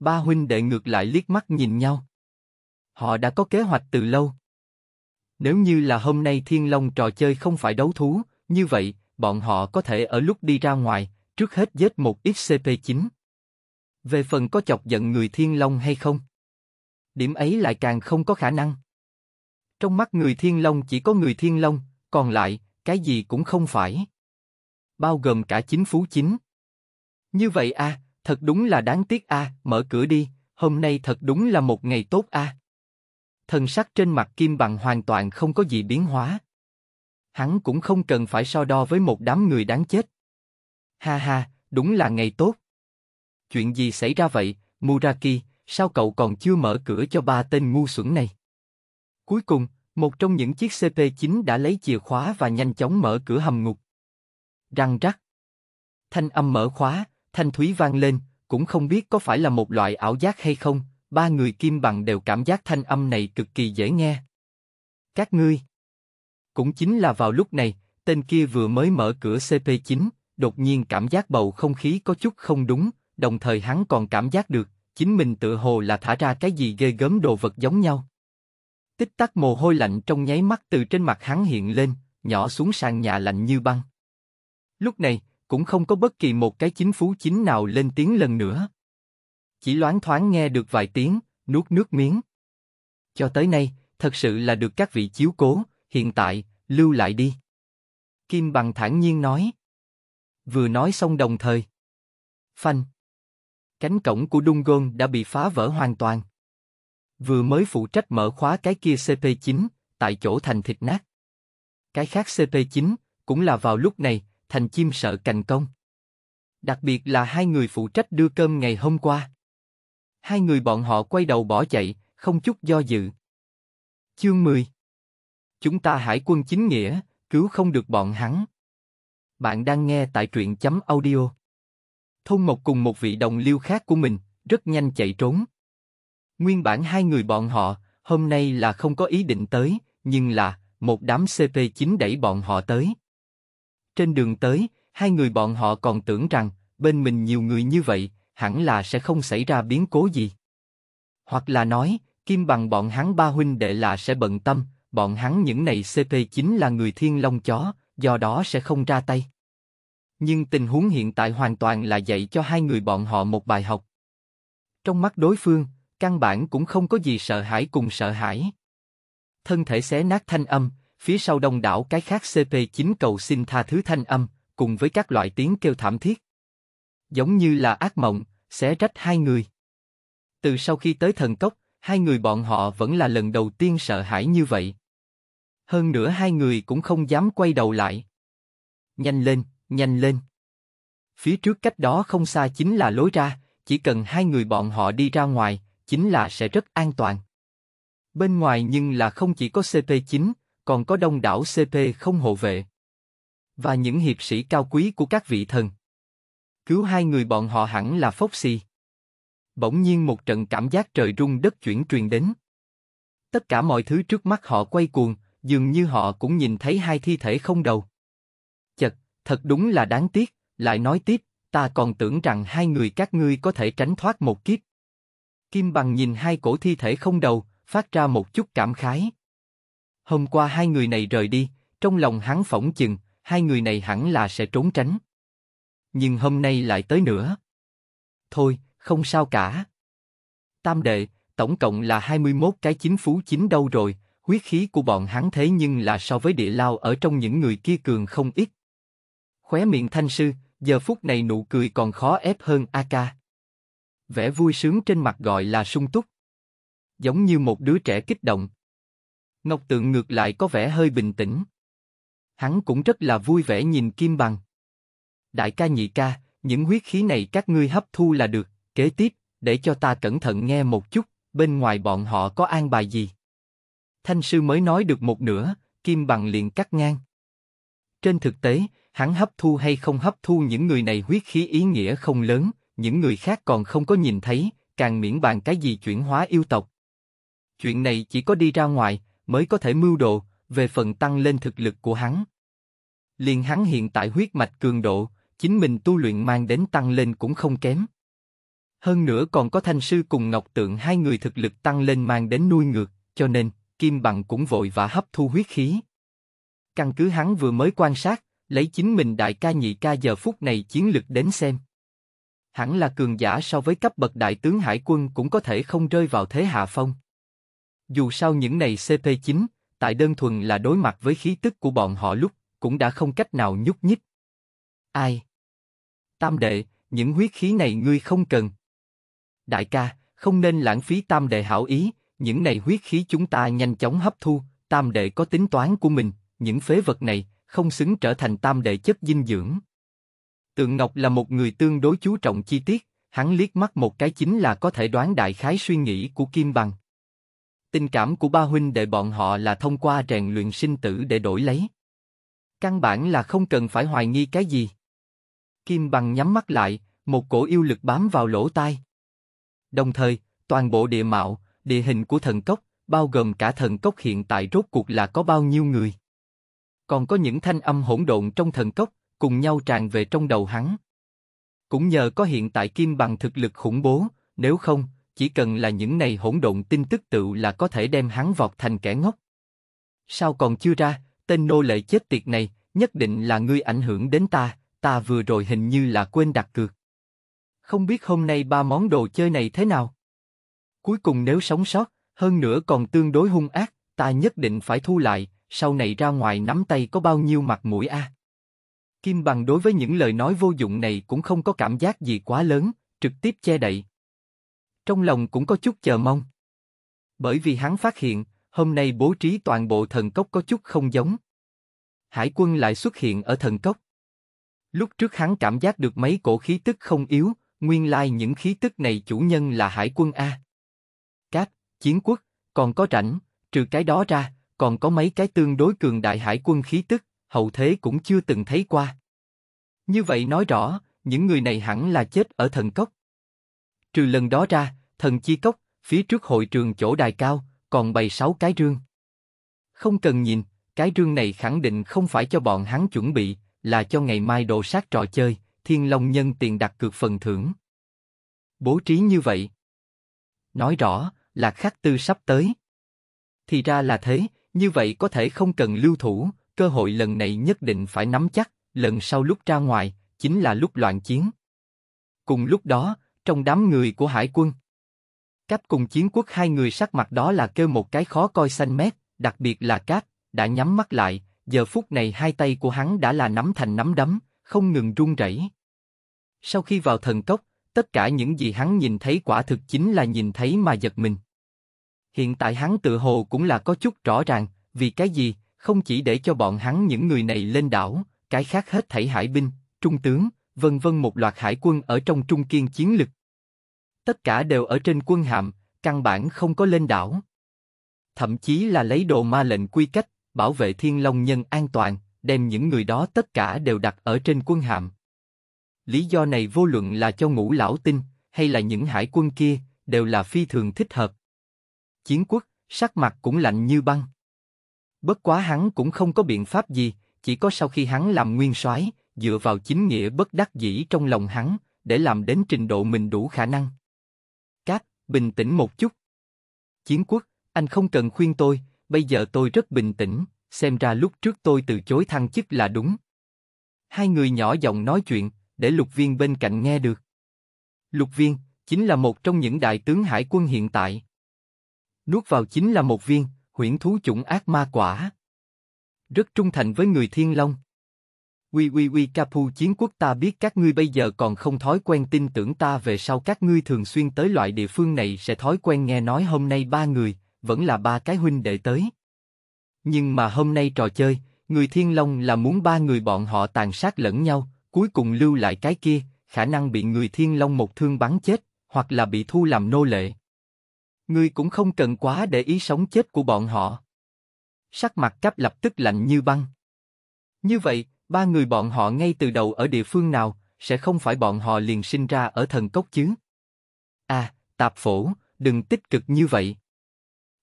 Ba huynh đệ ngược lại liếc mắt nhìn nhau. Họ đã có kế hoạch từ lâu. Nếu như là hôm nay Thiên Long trò chơi không phải đấu thú, như vậy, bọn họ có thể ở lúc đi ra ngoài, trước hết giết một ít CP9. Về phần có chọc giận người Thiên Long hay không? Điểm ấy lại càng không có khả năng. Trong mắt người Thiên Long chỉ có người Thiên Long, còn lại, cái gì cũng không phải. Bao gồm cả chính phú chính. Như vậy a, à, thật đúng là đáng tiếc a, à, mở cửa đi, hôm nay thật đúng là một ngày tốt a. À. Thần sắc trên mặt Kim Bằng hoàn toàn không có gì biến hóa. Hắn cũng không cần phải so đo với một đám người đáng chết. Ha ha, đúng là ngày tốt. Chuyện gì xảy ra vậy, Muraki, sao cậu còn chưa mở cửa cho ba tên ngu xuẩn này? Cuối cùng, một trong những chiếc CP9 đã lấy chìa khóa và nhanh chóng mở cửa hầm ngục. Răng rắc. Thanh âm mở khóa, thanh thúy vang lên, cũng không biết có phải là một loại ảo giác hay không, ba người kim bằng đều cảm giác thanh âm này cực kỳ dễ nghe. Các ngươi. Cũng chính là vào lúc này, tên kia vừa mới mở cửa CP9, đột nhiên cảm giác bầu không khí có chút không đúng, đồng thời hắn còn cảm giác được, chính mình tự hồ là thả ra cái gì ghê gớm đồ vật giống nhau. Tích tắc mồ hôi lạnh trong nháy mắt từ trên mặt hắn hiện lên, nhỏ xuống sàn nhà lạnh như băng. Lúc này, cũng không có bất kỳ một cái chính phú chính nào lên tiếng lần nữa. Chỉ loáng thoáng nghe được vài tiếng, nuốt nước miếng. Cho tới nay, thật sự là được các vị chiếu cố, hiện tại, lưu lại đi. Kim Bằng thản nhiên nói. Vừa nói xong đồng thời. Phanh. Cánh cổng của Dungon đã bị phá vỡ hoàn toàn. Vừa mới phụ trách mở khóa cái kia CP9, tại chỗ thành thịt nát. Cái khác CP9, cũng là vào lúc này, thành chim sợ cành công. Đặc biệt là hai người phụ trách đưa cơm ngày hôm qua. Hai người bọn họ quay đầu bỏ chạy, không chút do dự. Chương 10 Chúng ta hải quân chính nghĩa, cứu không được bọn hắn. Bạn đang nghe tại truyện chấm audio. Thôn Mộc cùng một vị đồng liêu khác của mình, rất nhanh chạy trốn. Nguyên bản hai người bọn họ, hôm nay là không có ý định tới, nhưng là, một đám CP9 đẩy bọn họ tới. Trên đường tới, hai người bọn họ còn tưởng rằng, bên mình nhiều người như vậy, hẳn là sẽ không xảy ra biến cố gì. Hoặc là nói, kim bằng bọn hắn ba huynh đệ là sẽ bận tâm, bọn hắn những này CP9 là người thiên long chó, do đó sẽ không ra tay. Nhưng tình huống hiện tại hoàn toàn là dạy cho hai người bọn họ một bài học. Trong mắt đối phương, căn bản cũng không có gì sợ hãi cùng sợ hãi. Thân thể xé nát thanh âm, phía sau đông đảo cái khác CP9 cầu xin tha thứ thanh âm, cùng với các loại tiếng kêu thảm thiết. Giống như là ác mộng, xé rách hai người. Từ sau khi tới thần cốc, hai người bọn họ vẫn là lần đầu tiên sợ hãi như vậy hơn nữa hai người cũng không dám quay đầu lại. Nhanh lên, nhanh lên. Phía trước cách đó không xa chính là lối ra, chỉ cần hai người bọn họ đi ra ngoài, chính là sẽ rất an toàn. Bên ngoài nhưng là không chỉ có CP9, còn có đông đảo CP không hộ vệ. Và những hiệp sĩ cao quý của các vị thần. Cứu hai người bọn họ hẳn là Foxy. Bỗng nhiên một trận cảm giác trời rung đất chuyển truyền đến. Tất cả mọi thứ trước mắt họ quay cuồng, dường như họ cũng nhìn thấy hai thi thể không đầu. Chật, thật đúng là đáng tiếc, lại nói tiếp, ta còn tưởng rằng hai người các ngươi có thể tránh thoát một kiếp. Kim Bằng nhìn hai cổ thi thể không đầu, phát ra một chút cảm khái. Hôm qua hai người này rời đi, trong lòng hắn phỏng chừng, hai người này hẳn là sẽ trốn tránh. Nhưng hôm nay lại tới nữa. Thôi, không sao cả. Tam đệ, tổng cộng là 21 cái chính phú chính đâu rồi, huyết khí của bọn hắn thế nhưng là so với địa lao ở trong những người kia cường không ít. Khóe miệng thanh sư, giờ phút này nụ cười còn khó ép hơn A ca. Vẻ vui sướng trên mặt gọi là sung túc. Giống như một đứa trẻ kích động. Ngọc tượng ngược lại có vẻ hơi bình tĩnh. Hắn cũng rất là vui vẻ nhìn Kim Bằng. Đại ca nhị ca, những huyết khí này các ngươi hấp thu là được, kế tiếp, để cho ta cẩn thận nghe một chút, bên ngoài bọn họ có an bài gì. Thanh sư mới nói được một nửa, Kim Bằng liền cắt ngang. Trên thực tế, hắn hấp thu hay không hấp thu những người này huyết khí ý nghĩa không lớn, những người khác còn không có nhìn thấy, càng miễn bàn cái gì chuyển hóa yêu tộc. Chuyện này chỉ có đi ra ngoài mới có thể mưu đồ về phần tăng lên thực lực của hắn. Liền hắn hiện tại huyết mạch cường độ, chính mình tu luyện mang đến tăng lên cũng không kém. Hơn nữa còn có thanh sư cùng ngọc tượng hai người thực lực tăng lên mang đến nuôi ngược, cho nên Kim Bằng cũng vội và hấp thu huyết khí. Căn cứ hắn vừa mới quan sát, lấy chính mình đại ca nhị ca giờ phút này chiến lực đến xem. Hẳn là cường giả so với cấp bậc đại tướng hải quân cũng có thể không rơi vào thế hạ phong. Dù sao những này CP9, tại đơn thuần là đối mặt với khí tức của bọn họ lúc, cũng đã không cách nào nhúc nhích. Ai? Tam đệ, những huyết khí này ngươi không cần. Đại ca, không nên lãng phí tam đệ hảo ý, những này huyết khí chúng ta nhanh chóng hấp thu, tam đệ có tính toán của mình, những phế vật này không xứng trở thành tam đệ chất dinh dưỡng. Tượng Ngọc là một người tương đối chú trọng chi tiết, hắn liếc mắt một cái chính là có thể đoán đại khái suy nghĩ của Kim Bằng. Tình cảm của ba huynh đệ bọn họ là thông qua rèn luyện sinh tử để đổi lấy. Căn bản là không cần phải hoài nghi cái gì. Kim Bằng nhắm mắt lại, một cổ yêu lực bám vào lỗ tai. Đồng thời, toàn bộ địa mạo, địa hình của thần cốc, bao gồm cả thần cốc hiện tại rốt cuộc là có bao nhiêu người. Còn có những thanh âm hỗn độn trong thần cốc, cùng nhau tràn về trong đầu hắn. Cũng nhờ có hiện tại kim bằng thực lực khủng bố, nếu không, chỉ cần là những này hỗn độn tin tức tự là có thể đem hắn vọt thành kẻ ngốc. Sao còn chưa ra, tên nô lệ chết tiệt này, nhất định là ngươi ảnh hưởng đến ta, ta vừa rồi hình như là quên đặt cược. Không biết hôm nay ba món đồ chơi này thế nào? Cuối cùng nếu sống sót, hơn nữa còn tương đối hung ác, ta nhất định phải thu lại, sau này ra ngoài nắm tay có bao nhiêu mặt mũi a. Kim bằng đối với những lời nói vô dụng này cũng không có cảm giác gì quá lớn, trực tiếp che đậy. Trong lòng cũng có chút chờ mong. Bởi vì hắn phát hiện, hôm nay bố trí toàn bộ thần cốc có chút không giống. Hải quân lại xuất hiện ở thần cốc. Lúc trước hắn cảm giác được mấy cổ khí tức không yếu, nguyên lai những khí tức này chủ nhân là hải quân A chiến quốc, còn có rảnh, trừ cái đó ra, còn có mấy cái tương đối cường đại hải quân khí tức, hậu thế cũng chưa từng thấy qua. Như vậy nói rõ, những người này hẳn là chết ở thần cốc. Trừ lần đó ra, thần chi cốc, phía trước hội trường chỗ đài cao, còn bày sáu cái rương. Không cần nhìn, cái rương này khẳng định không phải cho bọn hắn chuẩn bị, là cho ngày mai đồ sát trò chơi, thiên long nhân tiền đặt cược phần thưởng. Bố trí như vậy. Nói rõ, là khắc tư sắp tới. Thì ra là thế, như vậy có thể không cần lưu thủ, cơ hội lần này nhất định phải nắm chắc, lần sau lúc ra ngoài, chính là lúc loạn chiến. Cùng lúc đó, trong đám người của hải quân, cách cùng chiến quốc hai người sắc mặt đó là kêu một cái khó coi xanh mét, đặc biệt là cát đã nhắm mắt lại, giờ phút này hai tay của hắn đã là nắm thành nắm đấm, không ngừng run rẩy. Sau khi vào thần cốc, tất cả những gì hắn nhìn thấy quả thực chính là nhìn thấy mà giật mình. Hiện tại hắn tự hồ cũng là có chút rõ ràng, vì cái gì, không chỉ để cho bọn hắn những người này lên đảo, cái khác hết thảy hải binh, trung tướng, vân vân một loạt hải quân ở trong trung kiên chiến lực. Tất cả đều ở trên quân hạm, căn bản không có lên đảo. Thậm chí là lấy đồ ma lệnh quy cách, bảo vệ thiên long nhân an toàn, đem những người đó tất cả đều đặt ở trên quân hạm. Lý do này vô luận là cho ngũ lão tinh, hay là những hải quân kia, đều là phi thường thích hợp. Chiến quốc, sắc mặt cũng lạnh như băng. Bất quá hắn cũng không có biện pháp gì, chỉ có sau khi hắn làm nguyên soái, dựa vào chính nghĩa bất đắc dĩ trong lòng hắn, để làm đến trình độ mình đủ khả năng. Cát, bình tĩnh một chút. Chiến quốc, anh không cần khuyên tôi, bây giờ tôi rất bình tĩnh, xem ra lúc trước tôi từ chối thăng chức là đúng. Hai người nhỏ giọng nói chuyện, để lục viên bên cạnh nghe được. Lục viên, chính là một trong những đại tướng hải quân hiện tại. Nuốt vào chính là một viên, huyễn thú chủng ác ma quả. Rất trung thành với người thiên long. Quy quy quy Capu chiến quốc ta biết các ngươi bây giờ còn không thói quen tin tưởng ta về sau các ngươi thường xuyên tới loại địa phương này sẽ thói quen nghe nói hôm nay ba người, vẫn là ba cái huynh đệ tới. Nhưng mà hôm nay trò chơi, người Thiên Long là muốn ba người bọn họ tàn sát lẫn nhau, cuối cùng lưu lại cái kia, khả năng bị người thiên long một thương bắn chết, hoặc là bị thu làm nô lệ. Ngươi cũng không cần quá để ý sống chết của bọn họ. Sắc mặt cáp lập tức lạnh như băng. Như vậy, ba người bọn họ ngay từ đầu ở địa phương nào, sẽ không phải bọn họ liền sinh ra ở thần cốc chứ. À, tạp phổ, đừng tích cực như vậy.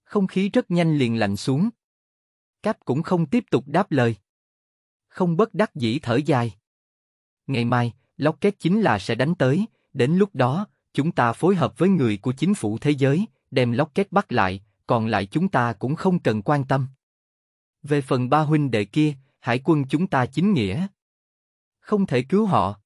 Không khí rất nhanh liền lạnh xuống. Cáp cũng không tiếp tục đáp lời. Không bất đắc dĩ thở dài. Ngày mai, Locket chính là sẽ đánh tới, đến lúc đó, chúng ta phối hợp với người của chính phủ thế giới, đem Locket bắt lại, còn lại chúng ta cũng không cần quan tâm. Về phần ba huynh đệ kia, hải quân chúng ta chính nghĩa. Không thể cứu họ.